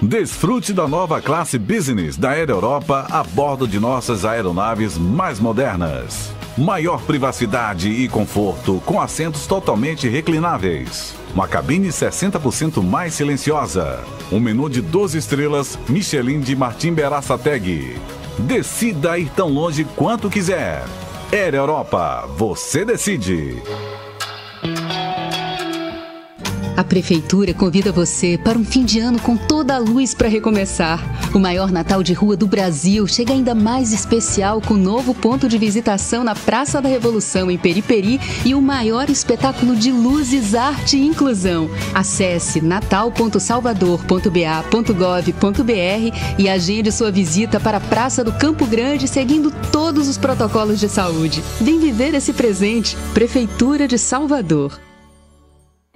Desfrute da nova classe Business da Aero Europa a bordo de nossas aeronaves mais modernas. Maior privacidade e conforto com assentos totalmente reclináveis. Uma cabine 60% mais silenciosa. Um menu de 12 estrelas Michelin de Martim Beraçategui. Decida ir tão longe quanto quiser. Era Europa, você decide. A Prefeitura convida você para um fim de ano com toda a luz para recomeçar. O maior Natal de rua do Brasil chega ainda mais especial com o novo ponto de visitação na Praça da Revolução, em Periperi, e o maior espetáculo de luzes, arte e inclusão. Acesse natal.salvador.ba.gov.br e agende sua visita para a Praça do Campo Grande seguindo todos os protocolos de saúde. Vem viver esse presente. Prefeitura de Salvador.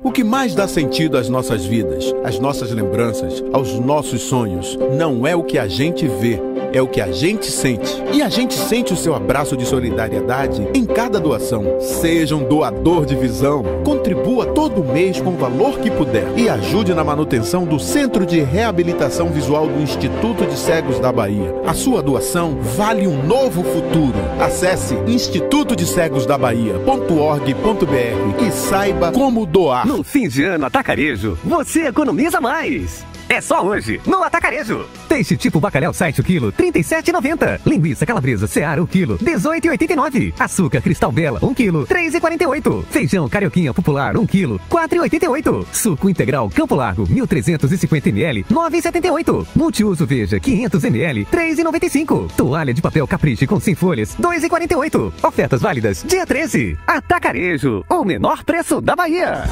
O que mais dá sentido às nossas vidas, às nossas lembranças, aos nossos sonhos, não é o que a gente vê, é o que a gente sente. E a gente sente o seu abraço de solidariedade em cada doação. Seja um doador de visão, contribua todo mês com o valor que puder e ajude na manutenção do Centro de Reabilitação Visual do Instituto de Cegos da Bahia. A sua doação vale um novo futuro. Acesse institutodecegosdabahia.org.br e saiba como doar. No fim de ano atacarejo, você economiza mais. É só hoje, no Atacarejo. Peixe tipo bacalhau site o quilo, 37,90. Linguiça calabresa seara o quilo, 18,89. Açúcar cristal bela, 1 quilo, 3,48. Feijão carioquinha popular, 1 quilo, 4,88. Suco integral campo largo, 1.350 ml, 9,78. Multiuso veja, 500 ml, 3,95. Toalha de papel capricho com 100 folhas, 2,48. Ofertas válidas, dia 13. Atacarejo, o menor preço da Bahia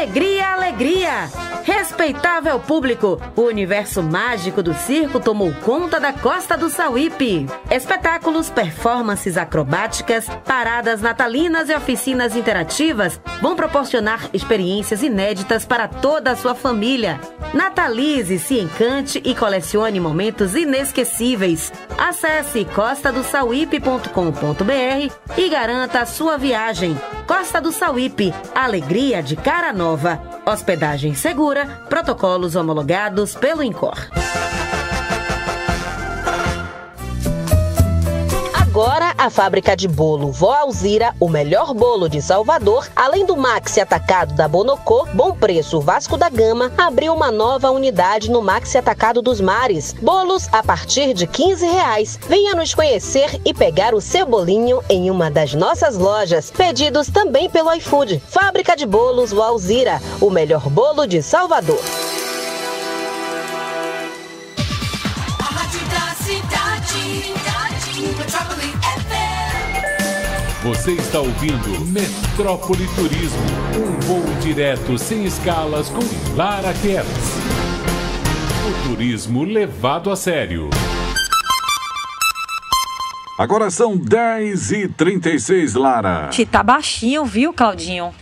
alegria alegria! Respeitável público, o universo mágico do circo tomou conta da costa do Sauípe. Espetáculos, performances acrobáticas, paradas natalinas e oficinas interativas vão proporcionar experiências inéditas para toda a sua família. Natalize, se encante e colecione momentos inesquecíveis. Acesse costadosauípe.com.br e garanta a sua viagem. Costa do Sauípe, alegria de cara nova. Hosped hospedagem segura, protocolos homologados pelo INCOR. Agora, a fábrica de bolo Vó Alzira, o melhor bolo de Salvador, além do Maxi Atacado da Bonocô, Bom Preço Vasco da Gama, abriu uma nova unidade no Maxi Atacado dos Mares. Bolos a partir de 15 reais. Venha nos conhecer e pegar o seu bolinho em uma das nossas lojas. Pedidos também pelo iFood. Fábrica de Bolos Vó Alzira, o melhor bolo de Salvador. A Você está ouvindo Metrópole Turismo, um voo direto sem escalas com Lara Kers. O turismo levado a sério. Agora são 10h36, Lara. Te tá baixinho, viu, Claudinho?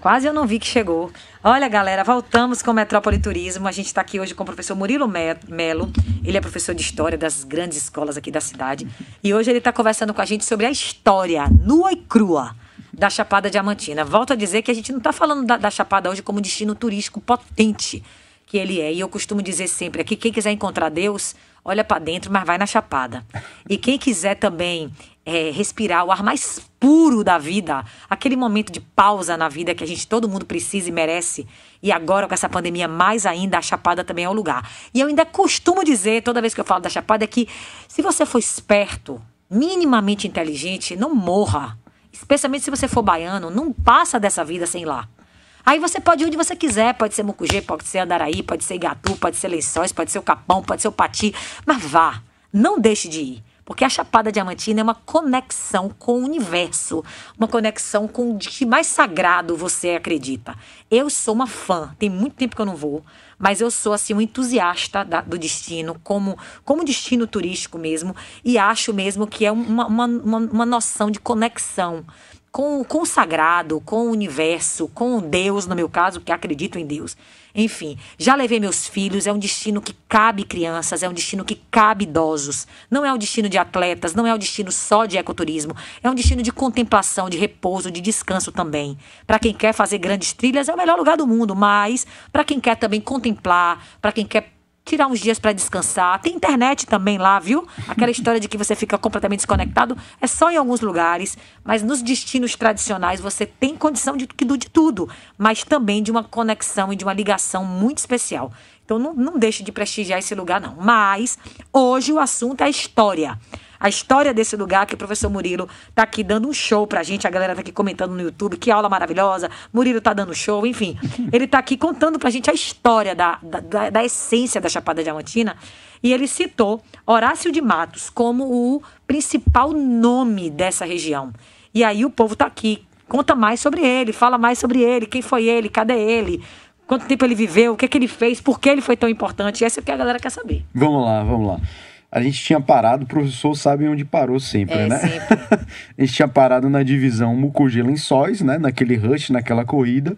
Quase eu não vi que chegou. Olha, galera, voltamos com Metrópole Turismo. A gente está aqui hoje com o professor Murilo Melo. Ele é professor de História das grandes escolas aqui da cidade. E hoje ele está conversando com a gente sobre a história nua e crua da Chapada Diamantina. Volto a dizer que a gente não está falando da, da Chapada hoje como destino turístico potente que ele é. E eu costumo dizer sempre aqui: quem quiser encontrar Deus, olha para dentro, mas vai na Chapada. E quem quiser também é, respirar o ar mais puro da vida, aquele momento de pausa na vida que a gente todo mundo precisa e merece. E agora com essa pandemia mais ainda, a Chapada também é o um lugar. E eu ainda costumo dizer toda vez que eu falo da Chapada é que se você for esperto, minimamente inteligente, não morra. Especialmente se você for baiano, não passa dessa vida sem lá. Aí você pode ir onde você quiser, pode ser Mucugê, pode ser Andaraí, pode ser Gatu, pode ser Lençóis, pode ser o Capão, pode ser o Pati, mas vá, não deixe de ir. Porque a Chapada Diamantina é uma conexão com o universo, uma conexão com o que mais sagrado você acredita. Eu sou uma fã, tem muito tempo que eu não vou, mas eu sou assim um entusiasta da, do destino, como, como destino turístico mesmo, e acho mesmo que é uma, uma, uma, uma noção de conexão com, com o sagrado, com o universo, com Deus, no meu caso, que acredito em Deus. Enfim, já levei meus filhos, é um destino que cabe crianças, é um destino que cabe idosos. Não é um destino de atletas, não é um destino só de ecoturismo, é um destino de contemplação, de repouso, de descanso também. Para quem quer fazer grandes trilhas, é o melhor lugar do mundo, mas para quem quer também contemplar, para quem quer tirar uns dias para descansar. Tem internet também lá, viu? Aquela história de que você fica completamente desconectado é só em alguns lugares, mas nos destinos tradicionais você tem condição de, de tudo, mas também de uma conexão e de uma ligação muito especial. Então não, não deixe de prestigiar esse lugar, não. Mas hoje o assunto é a história a história desse lugar que o professor Murilo tá aqui dando um show pra gente. A galera tá aqui comentando no YouTube, que aula maravilhosa. Murilo tá dando show, enfim. Ele tá aqui contando pra gente a história da, da, da essência da Chapada Diamantina. E ele citou Horácio de Matos como o principal nome dessa região. E aí o povo tá aqui, conta mais sobre ele, fala mais sobre ele, quem foi ele, cadê ele, quanto tempo ele viveu, o que é que ele fez, por que ele foi tão importante. essa é o que a galera quer saber. Vamos lá, vamos lá a gente tinha parado, o professor sabe onde parou sempre, é, né? Sempre. a gente tinha parado na divisão Mucugê Lençóis, né? Naquele rush, naquela corrida.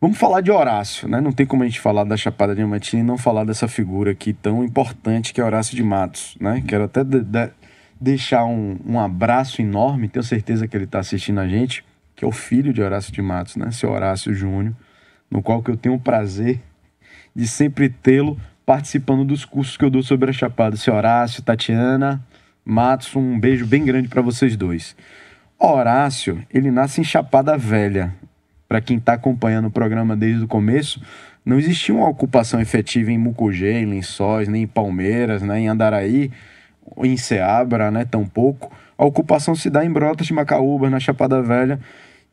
Vamos falar de Horácio, né? Não tem como a gente falar da Chapada Diamantina e não falar dessa figura aqui tão importante que é Horácio de Matos, né? Quero até de, de, deixar um, um abraço enorme, tenho certeza que ele está assistindo a gente, que é o filho de Horácio de Matos, né? Seu Horácio Júnior, no qual que eu tenho o prazer de sempre tê-lo participando dos cursos que eu dou sobre a Chapada. Seu Horácio, Tatiana, Matos, um beijo bem grande para vocês dois. Horácio, ele nasce em Chapada Velha. Para quem está acompanhando o programa desde o começo, não existia uma ocupação efetiva em Mucugê, em Lençóis, nem em Palmeiras, né, em Andaraí, em Ceabra, né, tampouco. A ocupação se dá em Brotas de Macaúba, na Chapada Velha.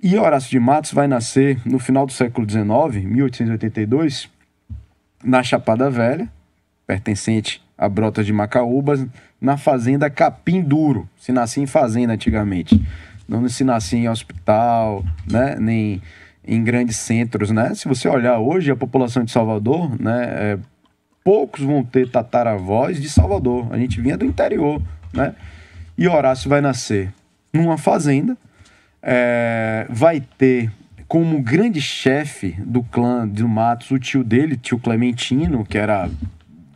E Horácio de Matos vai nascer no final do século XIX, 1882, na Chapada Velha, pertencente a Brotas de Macaúbas, na fazenda Capim Duro. Se nascia em fazenda antigamente. Não se nascia em hospital, né? nem em grandes centros. Né? Se você olhar hoje, a população de Salvador, né? É, poucos vão ter tataravós de Salvador. A gente vinha do interior. Né? E Horácio vai nascer numa fazenda, é, vai ter como grande chefe do clã de Matos, o tio dele, tio Clementino, que era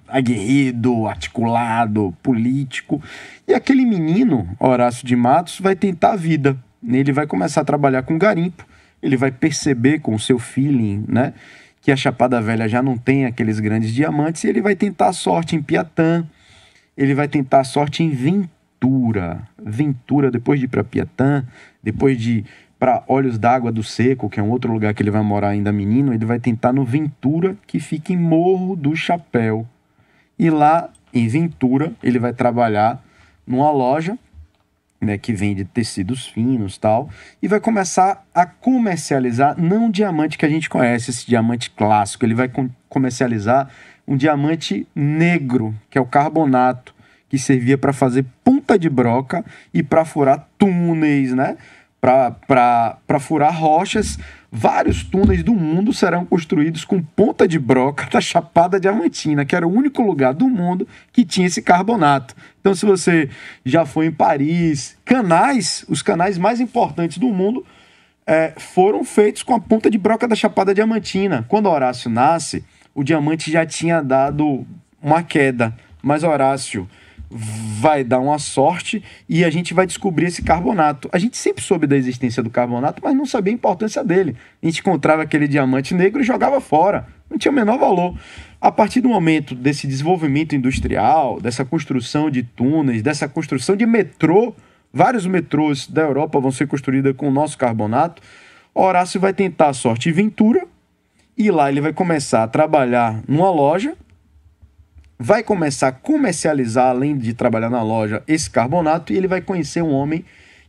aguerrido, articulado, político. E aquele menino, Horácio de Matos, vai tentar a vida. Ele vai começar a trabalhar com garimpo, ele vai perceber com o seu feeling, né? Que a Chapada Velha já não tem aqueles grandes diamantes, e ele vai tentar a sorte em Piatã, ele vai tentar a sorte em Ventura. Ventura, depois de ir para Piatã, depois de para Olhos d'Água do Seco, que é um outro lugar que ele vai morar ainda menino, ele vai tentar no Ventura, que fica em Morro do Chapéu. E lá em Ventura, ele vai trabalhar numa loja né, que vende tecidos finos tal, e vai começar a comercializar não o diamante que a gente conhece, esse diamante clássico, ele vai comercializar um diamante negro, que é o carbonato, que servia para fazer ponta de broca e para furar túneis, né? para furar rochas, vários túneis do mundo serão construídos com ponta de broca da Chapada Diamantina, que era o único lugar do mundo que tinha esse carbonato. Então, se você já foi em Paris, canais, os canais mais importantes do mundo é, foram feitos com a ponta de broca da Chapada Diamantina. Quando Horácio nasce, o diamante já tinha dado uma queda, mas Horácio vai dar uma sorte e a gente vai descobrir esse carbonato. A gente sempre soube da existência do carbonato, mas não sabia a importância dele. A gente encontrava aquele diamante negro e jogava fora, não tinha o menor valor. A partir do momento desse desenvolvimento industrial, dessa construção de túneis, dessa construção de metrô, vários metrôs da Europa vão ser construídos com o nosso carbonato. Horácio vai tentar a sorte e ventura e lá ele vai começar a trabalhar numa loja vai começar a comercializar, além de trabalhar na loja, esse carbonato e ele vai conhecer um homem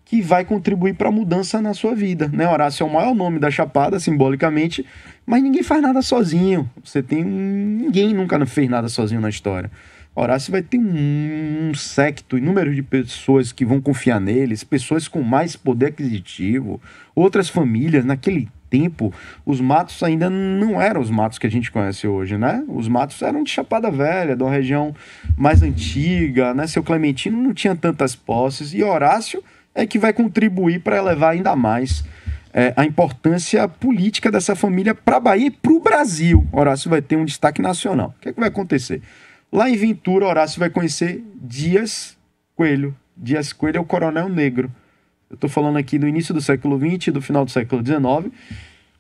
que vai contribuir para a mudança na sua vida. Né? Horácio é o maior nome da Chapada, simbolicamente, mas ninguém faz nada sozinho. Você tem. Ninguém nunca fez nada sozinho na história. Horácio vai ter um, um secto, inúmero de pessoas que vão confiar neles, pessoas com mais poder aquisitivo, outras famílias. Naquele tempo, os matos ainda não eram os matos que a gente conhece hoje, né? Os matos eram de Chapada Velha, de uma região mais antiga, né? Seu Clementino não tinha tantas posses e Horácio é que vai contribuir para elevar ainda mais é, a importância política dessa família para a Bahia e para o Brasil. Horácio vai ter um destaque nacional. O que, é que vai acontecer? Lá em Ventura, Horácio vai conhecer Dias Coelho. Dias Coelho é o coronel negro eu estou falando aqui do início do século XX, do final do século XIX,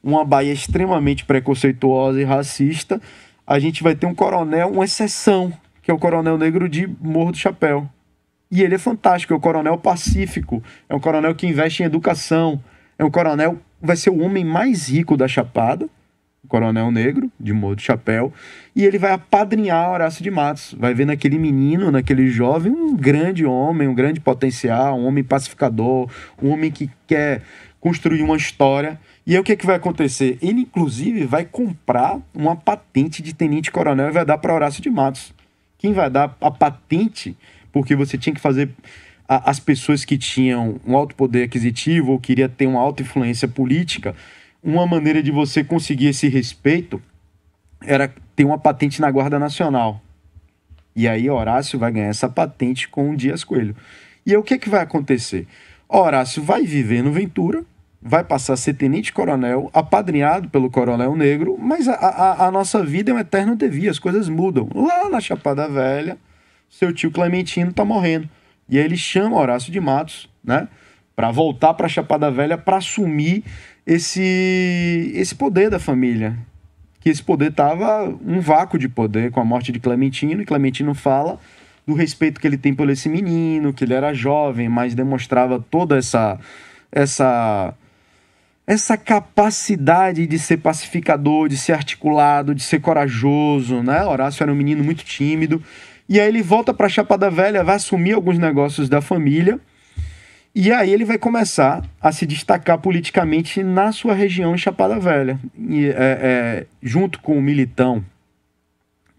uma Bahia extremamente preconceituosa e racista. A gente vai ter um coronel, uma exceção, que é o coronel negro de Morro do Chapéu. E ele é fantástico, é o coronel pacífico, é um coronel que investe em educação, é um coronel vai ser o homem mais rico da Chapada, coronel negro, de modo de chapéu, e ele vai apadrinhar Horácio de Matos. Vai ver naquele menino, naquele jovem, um grande homem, um grande potencial, um homem pacificador, um homem que quer construir uma história. E aí o que, é que vai acontecer? Ele, inclusive, vai comprar uma patente de tenente-coronel e vai dar para Horácio de Matos. Quem vai dar a patente? Porque você tinha que fazer a, as pessoas que tinham um alto poder aquisitivo ou queria ter uma alta influência política uma maneira de você conseguir esse respeito era ter uma patente na Guarda Nacional. E aí Horácio vai ganhar essa patente com o Dias Coelho. E aí, o que, é que vai acontecer? Horácio vai viver no Ventura, vai passar a ser tenente-coronel, apadrinhado pelo coronel negro, mas a, a, a, nossa vida é um eterno devia, as coisas mudam. Lá na Chapada Velha, seu tio Clementino tá morrendo. E aí ele chama Horácio de Matos, né? para voltar para Chapada Velha para assumir esse esse poder da família. Que esse poder tava um vácuo de poder com a morte de Clementino, e Clementino fala do respeito que ele tem por esse menino, que ele era jovem, mas demonstrava toda essa essa essa capacidade de ser pacificador, de ser articulado, de ser corajoso, né? Horácio era um menino muito tímido. E aí ele volta para Chapada Velha, vai assumir alguns negócios da família e aí ele vai começar a se destacar politicamente na sua região em Chapada Velha, e, é, é, junto com o Militão,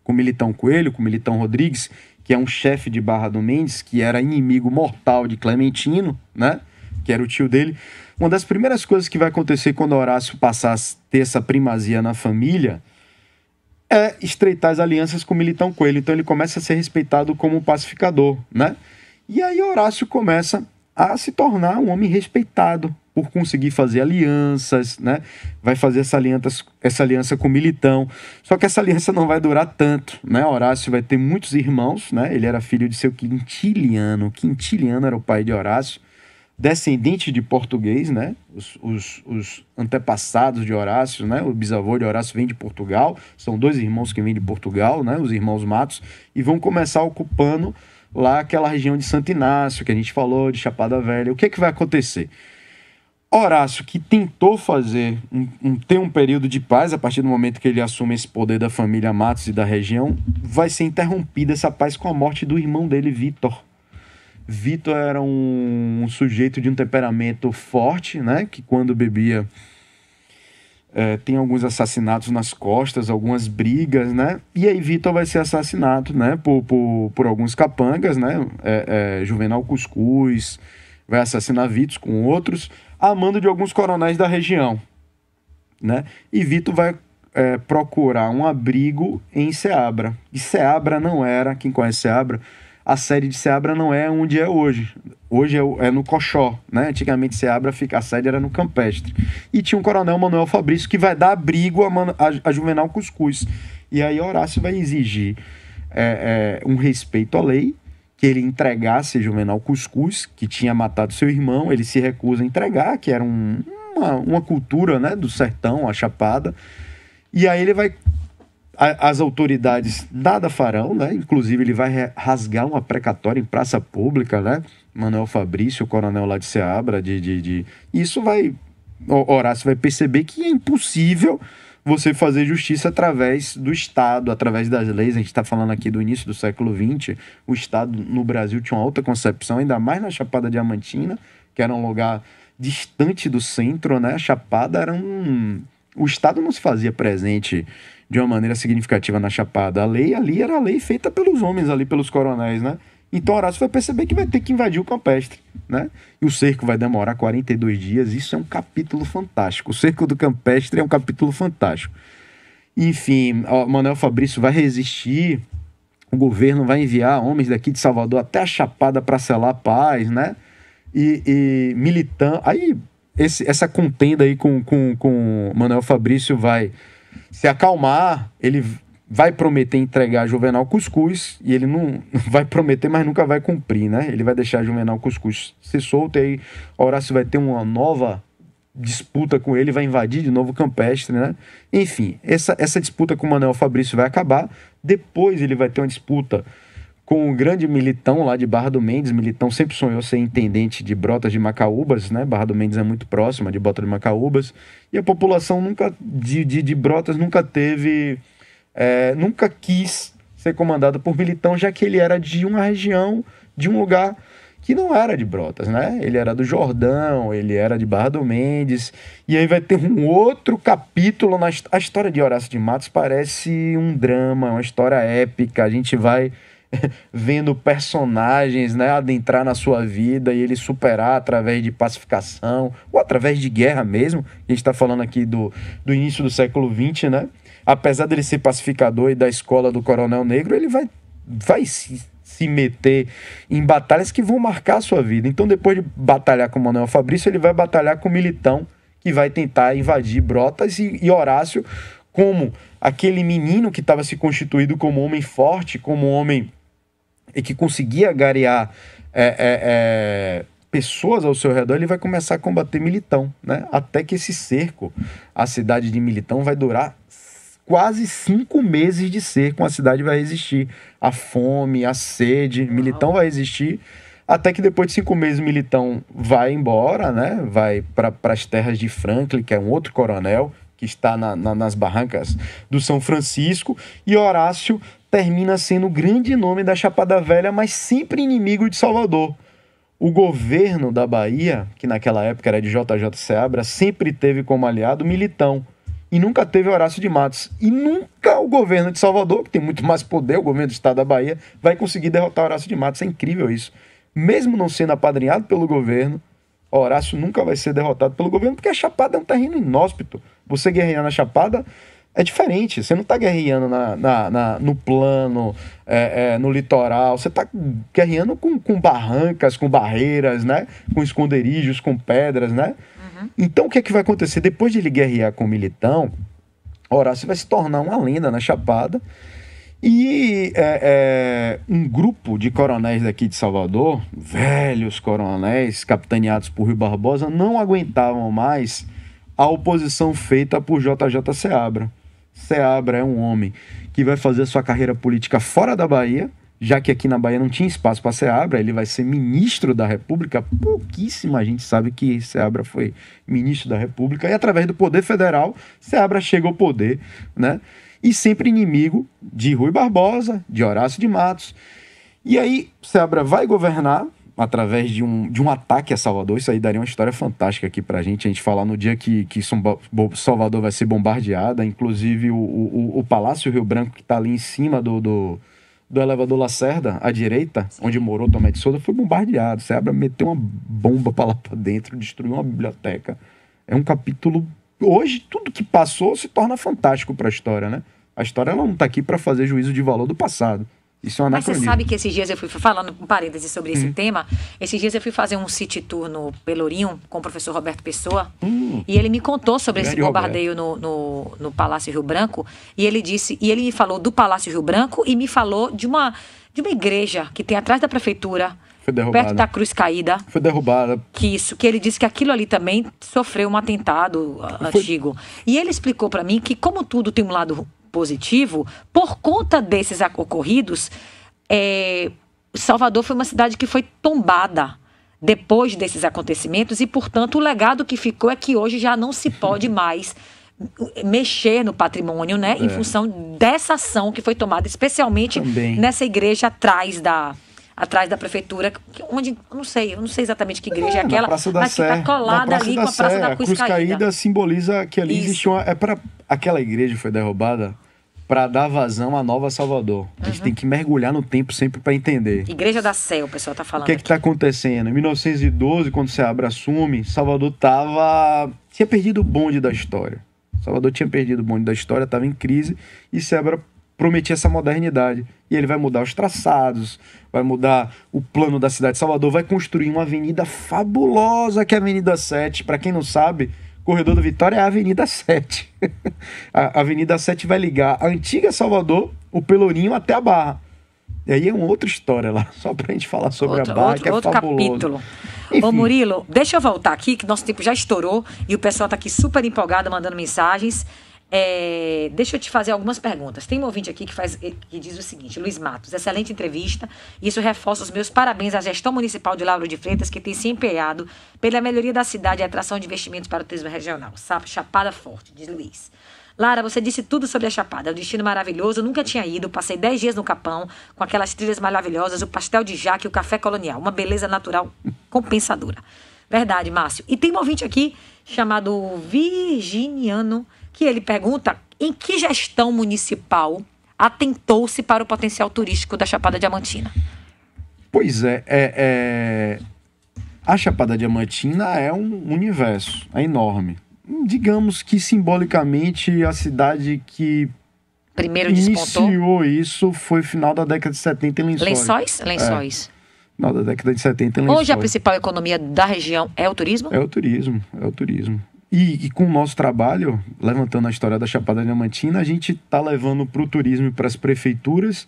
com o Militão Coelho, com o Militão Rodrigues, que é um chefe de Barra do Mendes, que era inimigo mortal de Clementino, né? Que era o tio dele. Uma das primeiras coisas que vai acontecer quando Horácio passar a ter essa primazia na família é estreitar as alianças com o Militão Coelho. Então ele começa a ser respeitado como pacificador, né? E aí Horácio começa a se tornar um homem respeitado por conseguir fazer alianças, né? Vai fazer essa aliança, essa aliança com Militão. Só que essa aliança não vai durar tanto, né? Horácio vai ter muitos irmãos, né? Ele era filho de seu quintiliano. Quintiliano era o pai de Horácio, descendente de português, né? Os, os, os antepassados de Horácio, né? O bisavô de Horácio vem de Portugal. São dois irmãos que vêm de Portugal, né? Os irmãos Matos e vão começar ocupando lá aquela região de Santo Inácio, que a gente falou, de Chapada Velha. O que, é que vai acontecer? Horácio, que tentou fazer um, um, ter um período de paz a partir do momento que ele assume esse poder da família Matos e da região, vai ser interrompida essa paz com a morte do irmão dele, Vitor. Vitor era um, um sujeito de um temperamento forte, né? Que quando bebia é, tem alguns assassinatos nas costas, algumas brigas, né? E aí Vitor vai ser assassinado, né? Por, por, por alguns capangas, né? É, é, Juvenal Cuscuz vai assassinar Vitor com outros, a mando de alguns coronéis da região, né? E Vitor vai é, procurar um abrigo em Seabra. E Seabra não era, quem conhece Seabra, a sede de Seabra não é onde é hoje. Hoje é, é no Coxó, né? Antigamente Seabra fica, a sede era no Campestre. E tinha um coronel Manuel Fabrício que vai dar abrigo a, a, a Juvenal Cuscuz. E aí Horácio vai exigir é, é, um respeito à lei, que ele entregasse Juvenal Cuscuz, que tinha matado seu irmão, ele se recusa a entregar, que era um, uma, uma cultura né, do sertão, a chapada. E aí ele vai as autoridades nada farão, né? Inclusive, ele vai rasgar uma precatória em praça pública, né? Manuel Fabrício, coronel lá de Seabra, de, de, de... Isso vai... Horácio vai perceber que é impossível você fazer justiça através do Estado, através das leis. A gente está falando aqui do início do século XX. O Estado no Brasil tinha uma alta concepção, ainda mais na Chapada Diamantina, que era um lugar distante do centro, né? A Chapada era um. O Estado não se fazia presente de uma maneira significativa na Chapada. A lei ali era a lei feita pelos homens ali, pelos coronéis, né? Então Horácio vai perceber que vai ter que invadir o campestre, né? E o cerco vai demorar 42 dias. Isso é um capítulo fantástico. O cerco do campestre é um capítulo fantástico. Enfim, Manuel Fabrício vai resistir. O governo vai enviar homens daqui de Salvador até a Chapada para selar a paz, né? E, e militando. Aí esse, essa contenda aí com, com, com Manuel Fabrício vai se acalmar, ele vai prometer entregar a Juvenal Cuscuz e ele não vai prometer, mas nunca vai cumprir, né? Ele vai deixar a Juvenal Cuscuz ser solta e aí Horácio vai ter uma nova disputa com ele, vai invadir de novo o Campestre, né? Enfim, essa, essa disputa com o Manuel Fabrício vai acabar. Depois ele vai ter uma disputa com um grande militão lá de Barra do Mendes. Militão sempre sonhou ser intendente de Brotas de Macaúbas, né? Barra do Mendes é muito próxima de Brotas de Macaúbas. E a população nunca de, de, de Brotas nunca teve. É, nunca quis ser comandada por militão, já que ele era de uma região, de um lugar que não era de Brotas, né? Ele era do Jordão, ele era de Barra do Mendes. E aí vai ter um outro capítulo na a história de Horácio de Matos parece um drama, uma história épica. A gente vai vendo personagens né, adentrar na sua vida e ele superar através de pacificação ou através de guerra mesmo. A gente está falando aqui do, do início do século XX, né? Apesar dele ser pacificador e da escola do coronel negro, ele vai, vai se, se meter em batalhas que vão marcar a sua vida. Então, depois de batalhar com o Manuel Fabrício, ele vai batalhar com o Militão, que vai tentar invadir Brotas e, e Horácio como aquele menino que estava se constituído como homem forte, como homem e que conseguia garear é, é, é, pessoas ao seu redor, ele vai começar a combater Militão, né? Até que esse cerco, a cidade de Militão, vai durar quase cinco meses de cerco. A cidade vai resistir à fome, à sede, Militão vai resistir. Até que depois de cinco meses, Militão vai embora, né? Vai para as terras de Franklin, que é um outro coronel que está na, na, nas barrancas do São Francisco, e Horácio termina sendo o grande nome da Chapada Velha, mas sempre inimigo de Salvador. O governo da Bahia, que naquela época era de JJ Seabra, sempre teve como aliado Militão e nunca teve Horácio de Matos. E nunca o governo de Salvador, que tem muito mais poder, o governo do estado da Bahia, vai conseguir derrotar Horácio de Matos. É incrível isso. Mesmo não sendo apadrinhado pelo governo, Horácio nunca vai ser derrotado pelo governo, porque a Chapada é um terreno inóspito. Você guerrear na Chapada é diferente, você não está guerreando na, na, na, no plano, é, é, no litoral, você está guerreando com, com barrancas, com barreiras, né? com esconderijos, com pedras, né? Uhum. Então o que, é que vai acontecer? Depois de ele guerrear com o militão, Horácio vai se tornar uma lenda na Chapada, e é, é, um grupo de coronéis daqui de Salvador, velhos coronéis, capitaneados por Rui Barbosa, não aguentavam mais a oposição feita por JJ Seabra. Seabra é um homem que vai fazer a sua carreira política fora da Bahia, já que aqui na Bahia não tinha espaço para Seabra, ele vai ser ministro da República. Pouquíssima gente sabe que Seabra foi ministro da República e através do poder federal, Seabra chega ao poder, né? E sempre inimigo de Rui Barbosa, de Horácio de Matos. E aí, Seabra vai governar através de um, de um ataque a Salvador. Isso aí daria uma história fantástica aqui pra gente. A gente falar no dia que, que Salvador vai ser bombardeada, inclusive o, o, o Palácio Rio Branco, que tá ali em cima do, do, do elevador Lacerda, à direita, Sim. onde morou Tomé de Souza, foi bombardeado. abre meteu uma bomba pra lá pra dentro, destruiu uma biblioteca. É um capítulo. Hoje, tudo que passou se torna fantástico pra história, né? A história ela não tá aqui para fazer juízo de valor do passado. Isso é Mas você sabe que esses dias eu fui falando um parênteses sobre esse hum. tema. Esses dias eu fui fazer um city tour no Pelourinho com o professor Roberto Pessoa. Hum. E ele me contou sobre esse bombardeio no, no, no, Palácio Rio Branco. E ele disse, e ele me falou do Palácio Rio Branco e me falou de uma, de uma igreja que tem atrás da prefeitura. Foi derrubada. Perto da Cruz Caída. Foi derrubada. Que isso, que ele disse que aquilo ali também sofreu um atentado Foi. antigo. E ele explicou para mim que, como tudo tem um lado positivo, por conta desses ocorridos, é, Salvador foi uma cidade que foi tombada depois desses acontecimentos e, portanto, o legado que ficou é que hoje já não se pode mais mexer no patrimônio, né, é. em função dessa ação que foi tomada, especialmente Também. nessa igreja atrás da atrás da prefeitura, onde, não sei, eu não sei exatamente que igreja é, é aquela, mas tá Sé, que está colada ali com a Praça Sé, da é, Cruz, Cruz Caída. Caída simboliza que ali Isso. existe uma... É pra, aquela igreja foi derrubada para dar vazão à Nova Salvador. A gente uhum. tem que mergulhar no tempo sempre para entender. Igreja da Sé, o pessoal tá falando. O que é que tá acontecendo? Em 1912, quando você abre assume, Salvador tava tinha perdido o bonde da história. Salvador tinha perdido o bonde da história, estava em crise e Sebra prometia essa modernidade. E ele vai mudar os traçados, vai mudar o plano da cidade de Salvador, vai construir uma avenida fabulosa que é a Avenida 7. Para quem não sabe, Corredor da Vitória é a Avenida 7. a Avenida 7 vai ligar a antiga Salvador, o Pelourinho, até a Barra. E aí é uma outra história lá, só pra gente falar sobre outro, a barra, outro, que é outro fabuloso. capítulo. Enfim. Ô Murilo, deixa eu voltar aqui, que nosso tempo já estourou e o pessoal tá aqui super empolgado, mandando mensagens. É, deixa eu te fazer algumas perguntas. Tem um ouvinte aqui que, faz, que diz o seguinte: Luiz Matos, excelente entrevista. Isso reforça os meus parabéns à gestão municipal de Lauro de Freitas, que tem se empenhado pela melhoria da cidade e atração de investimentos para o turismo regional. Chapada Forte, diz Luiz. Lara, você disse tudo sobre a Chapada. É um destino maravilhoso, nunca tinha ido. Passei 10 dias no Capão, com aquelas trilhas maravilhosas, o pastel de jaque e o café colonial. Uma beleza natural compensadora. Verdade, Márcio. E tem um ouvinte aqui chamado Virginiano que ele pergunta em que gestão municipal atentou-se para o potencial turístico da Chapada Diamantina. Pois é, é, é, a Chapada Diamantina é um universo, é enorme. Digamos que simbolicamente a cidade que primeiro despontou. iniciou isso foi final da década de 70 em Lençóis. Lençóis? É. Lençóis. É. Não, da década de 70 em Lençóis. Hoje a principal economia da região é o turismo? É o turismo, é o turismo. E, e, com o nosso trabalho, levantando a história da Chapada Diamantina, a gente está levando para o turismo e para as prefeituras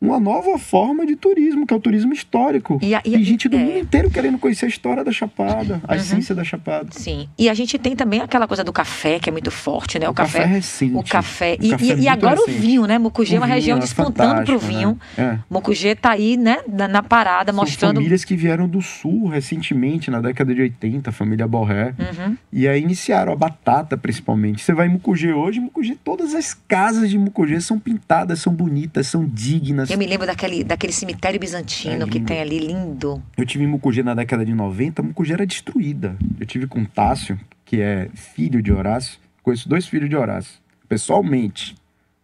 uma nova forma de turismo, que é o turismo histórico. E, a, e tem gente do é. mundo inteiro querendo conhecer a história da Chapada, a uhum. essência da Chapada. Sim. E a gente tem também aquela coisa do café, que é muito forte, né? O, o café, café, é recente. O café. O e, café é e, e, agora recente. o vinho, né? Mucugê é uma região é despontando pro né? vinho. Né? É. Mucugê tá aí, né? Na, na parada, São mostrando. famílias que vieram do sul recentemente, na década de 80, a família Borré. Uhum. E aí iniciaram a batata, principalmente. Você vai em Mucugê hoje, Mucugê, todas as casas de Mucugê são pintadas, são bonitas, são dignas eu me lembro daquele, daquele cemitério bizantino é que tem ali, lindo. Eu tive em Mucugê na década de 90, Mucugê era destruída. Eu tive com Tássio, que é filho de Horácio. Conheço dois filhos de Horácio, pessoalmente.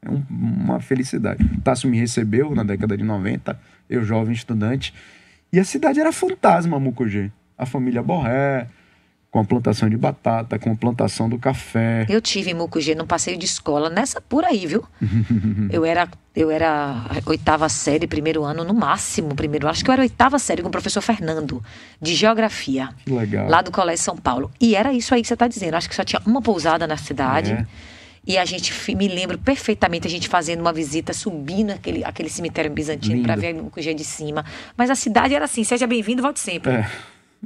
É um, uma felicidade. Tássio me recebeu na década de 90, eu jovem estudante. E a cidade era fantasma, Mucugê. A família Borré, com a plantação de batata, com a plantação do café. Eu tive em Mucugê num passeio de escola, nessa por aí, viu? eu era eu era oitava série, primeiro ano, no máximo, primeiro acho que eu era oitava série com o professor Fernando, de geografia. Que legal. Lá do Colégio São Paulo. E era isso aí que você está dizendo, acho que só tinha uma pousada na cidade. É. E a gente, me lembro perfeitamente, a gente fazendo uma visita, subindo aquele, aquele cemitério bizantino para ver o Mucugê de cima. Mas a cidade era assim, seja bem-vindo, volte sempre. É.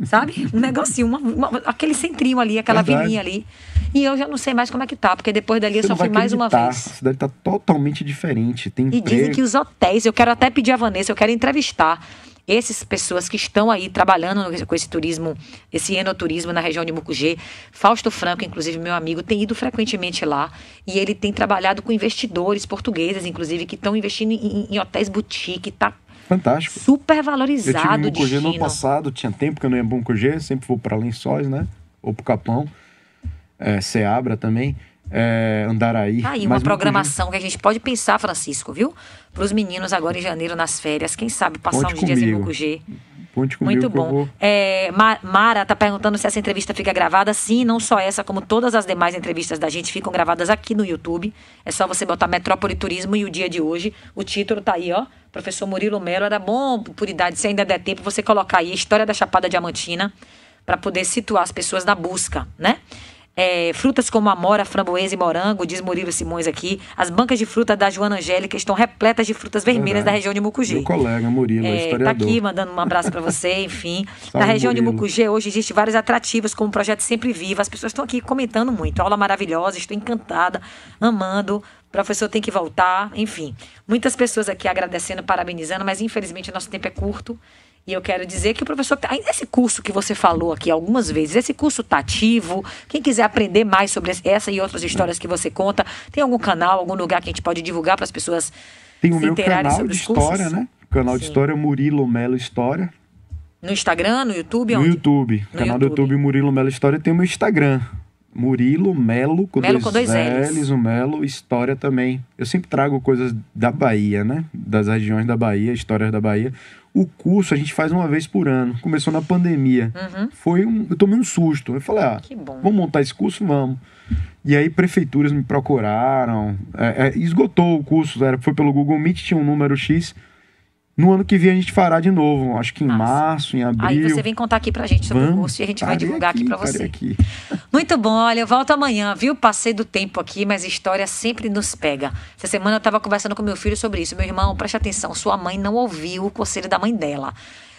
Sabe? Um negocinho, uma, uma, aquele centrinho ali, aquela Verdade. avenida ali. E eu já não sei mais como é que tá, porque depois dali Você eu só fui mais uma vez. A cidade tá totalmente diferente. Tem e dizem que os hotéis, eu quero até pedir a Vanessa, eu quero entrevistar essas pessoas que estão aí trabalhando com esse turismo, esse enoturismo na região de Mucugê. Fausto Franco, inclusive meu amigo, tem ido frequentemente lá e ele tem trabalhado com investidores portugueses, inclusive, que estão investindo em, em hotéis boutique, tá Fantástico. Super valorizado. Eu tive um Mucugê no ano passado, tinha tempo que eu não ia bom Mucugê, sempre vou para Lençóis, né? Ou para Capão, é, Seabra também é, Andaraí. Tá aí uma programação que a gente pode pensar, Francisco, viu? Para os meninos agora em janeiro, nas férias, quem sabe passar Ponte uns comigo. dias em Mucugê. Ponte comigo, Muito bom. Vou... É, Mara está perguntando se essa entrevista fica gravada. Sim, não só essa, como todas as demais entrevistas da gente ficam gravadas aqui no YouTube. É só você botar Metrópole Turismo e o dia de hoje. O título tá aí, ó. Professor Murilo Melo. Era bom, por idade, se ainda der tempo, você colocar aí a história da Chapada Diamantina para poder situar as pessoas na busca, né? É, frutas como amora, framboesa e morango, diz Murilo Simões aqui. As bancas de fruta da Joana Angélica estão repletas de frutas vermelhas Verdade. da região de Mucugê. Meu colega Murilo, é, tá historiador. Está aqui mandando um abraço para você, enfim. Salve, na região Murilo. de Mucugê hoje existem vários atrativos, como o Projeto Sempre Viva. As pessoas estão aqui comentando muito. Aula maravilhosa, estou encantada, amando professor tem que voltar, enfim. Muitas pessoas aqui agradecendo, parabenizando, mas infelizmente o nosso tempo é curto e eu quero dizer que o professor. Tá, esse curso que você falou aqui algumas vezes, esse curso está ativo. Quem quiser aprender mais sobre essa e outras histórias que você conta, tem algum canal, algum lugar que a gente pode divulgar para as pessoas tem o se meu canal de história, cursos? né? O canal Sim. de história é Murilo Melo História. No Instagram, no YouTube? No YouTube. No canal YouTube. do YouTube Murilo Melo História tem o meu Instagram. Murilo Melo com, Melo, dois, com dois L's. L's, o Melo, história também. Eu sempre trago coisas da Bahia, né? Das regiões da Bahia, histórias da Bahia. O curso a gente faz uma vez por ano. Começou na pandemia. Uhum. Foi um, eu tomei um susto. Eu falei, ah, vamos montar esse curso? Vamos. E aí prefeituras me procuraram. É, é, esgotou o curso, era, foi pelo Google Meet, tinha um número X. No ano que vem a gente fará de novo, acho que em Nossa. março, em abril. Aí você vem contar aqui pra gente sobre Vamos, o curso e a gente vai divulgar aqui, aqui pra você. Aqui. Muito bom, olha, eu volto amanhã, viu? Passei do tempo aqui, mas história sempre nos pega. Essa semana eu tava conversando com meu filho sobre isso. Meu irmão, preste atenção, sua mãe não ouviu o conselho da mãe dela.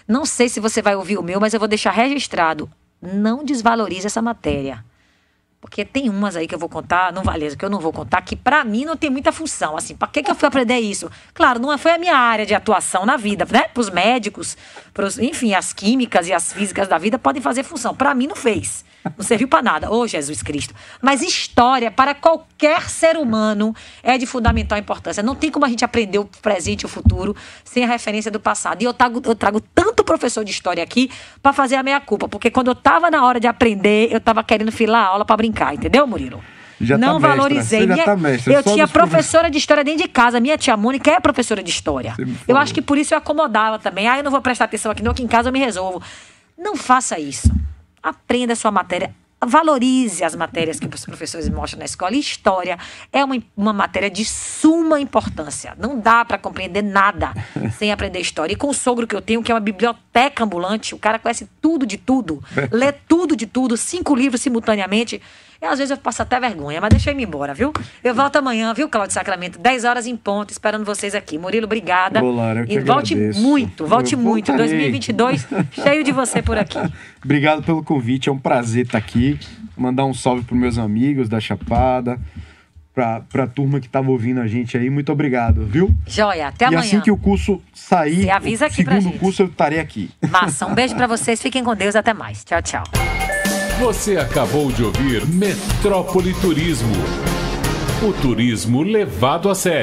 Não sei se você vai ouvir o meu, mas eu vou deixar registrado. Não desvalorize essa matéria. Porque tem umas aí que eu vou contar, não vale, que eu não vou contar, que para mim não tem muita função. Assim, para que, que eu fui aprender isso? Claro, não foi a minha área de atuação na vida, né? pros médicos, pros, enfim, as químicas e as físicas da vida podem fazer função. Para mim não fez. Não serviu para nada. Ô, oh, Jesus Cristo. Mas história para qualquer ser humano é de fundamental importância. Não tem como a gente aprender o presente e o futuro sem a referência do passado. E eu trago, eu trago tanto professor de história aqui para fazer a minha culpa. Porque quando eu tava na hora de aprender, eu tava querendo filar a aula para brincar, entendeu, Murilo? Já tá não tá valorizei. Minha, tá eu tinha professora de história dentro de casa. Minha tia Mônica é professora de história. Eu acho que por isso eu acomodava também. Ah, eu não vou prestar atenção aqui, não, que em casa eu me resolvo. Não faça isso aprenda a sua matéria. Valorize as matérias que os professores mostram na escola. história é uma, uma matéria de suma importância. Não dá para compreender nada sem aprender história. E com o sogro que eu tenho, que é uma biblioteca ambulante, o cara conhece tudo de tudo, lê tudo de tudo, cinco livros simultaneamente. E às vezes eu passo até vergonha, mas deixa eu ir embora, viu? Eu volto amanhã, viu, Cláudio Sacramento? 10 horas em ponto, esperando vocês aqui. Murilo, obrigada. Bolar, eu que e volte agradeço. muito, volte eu muito. Voltarei. 2022, cheio de você por aqui. Obrigado pelo convite, é um prazer estar aqui. Mandar um salve para meus amigos da Chapada para a turma que estava ouvindo a gente aí. Muito obrigado, viu? Joia, até e amanhã. E assim que o curso sair, avisa aqui o segundo curso, eu estarei aqui. Massa, um beijo para vocês, fiquem com Deus, até mais. Tchau, tchau. Você acabou de ouvir Metrópole Turismo. O turismo levado a sério.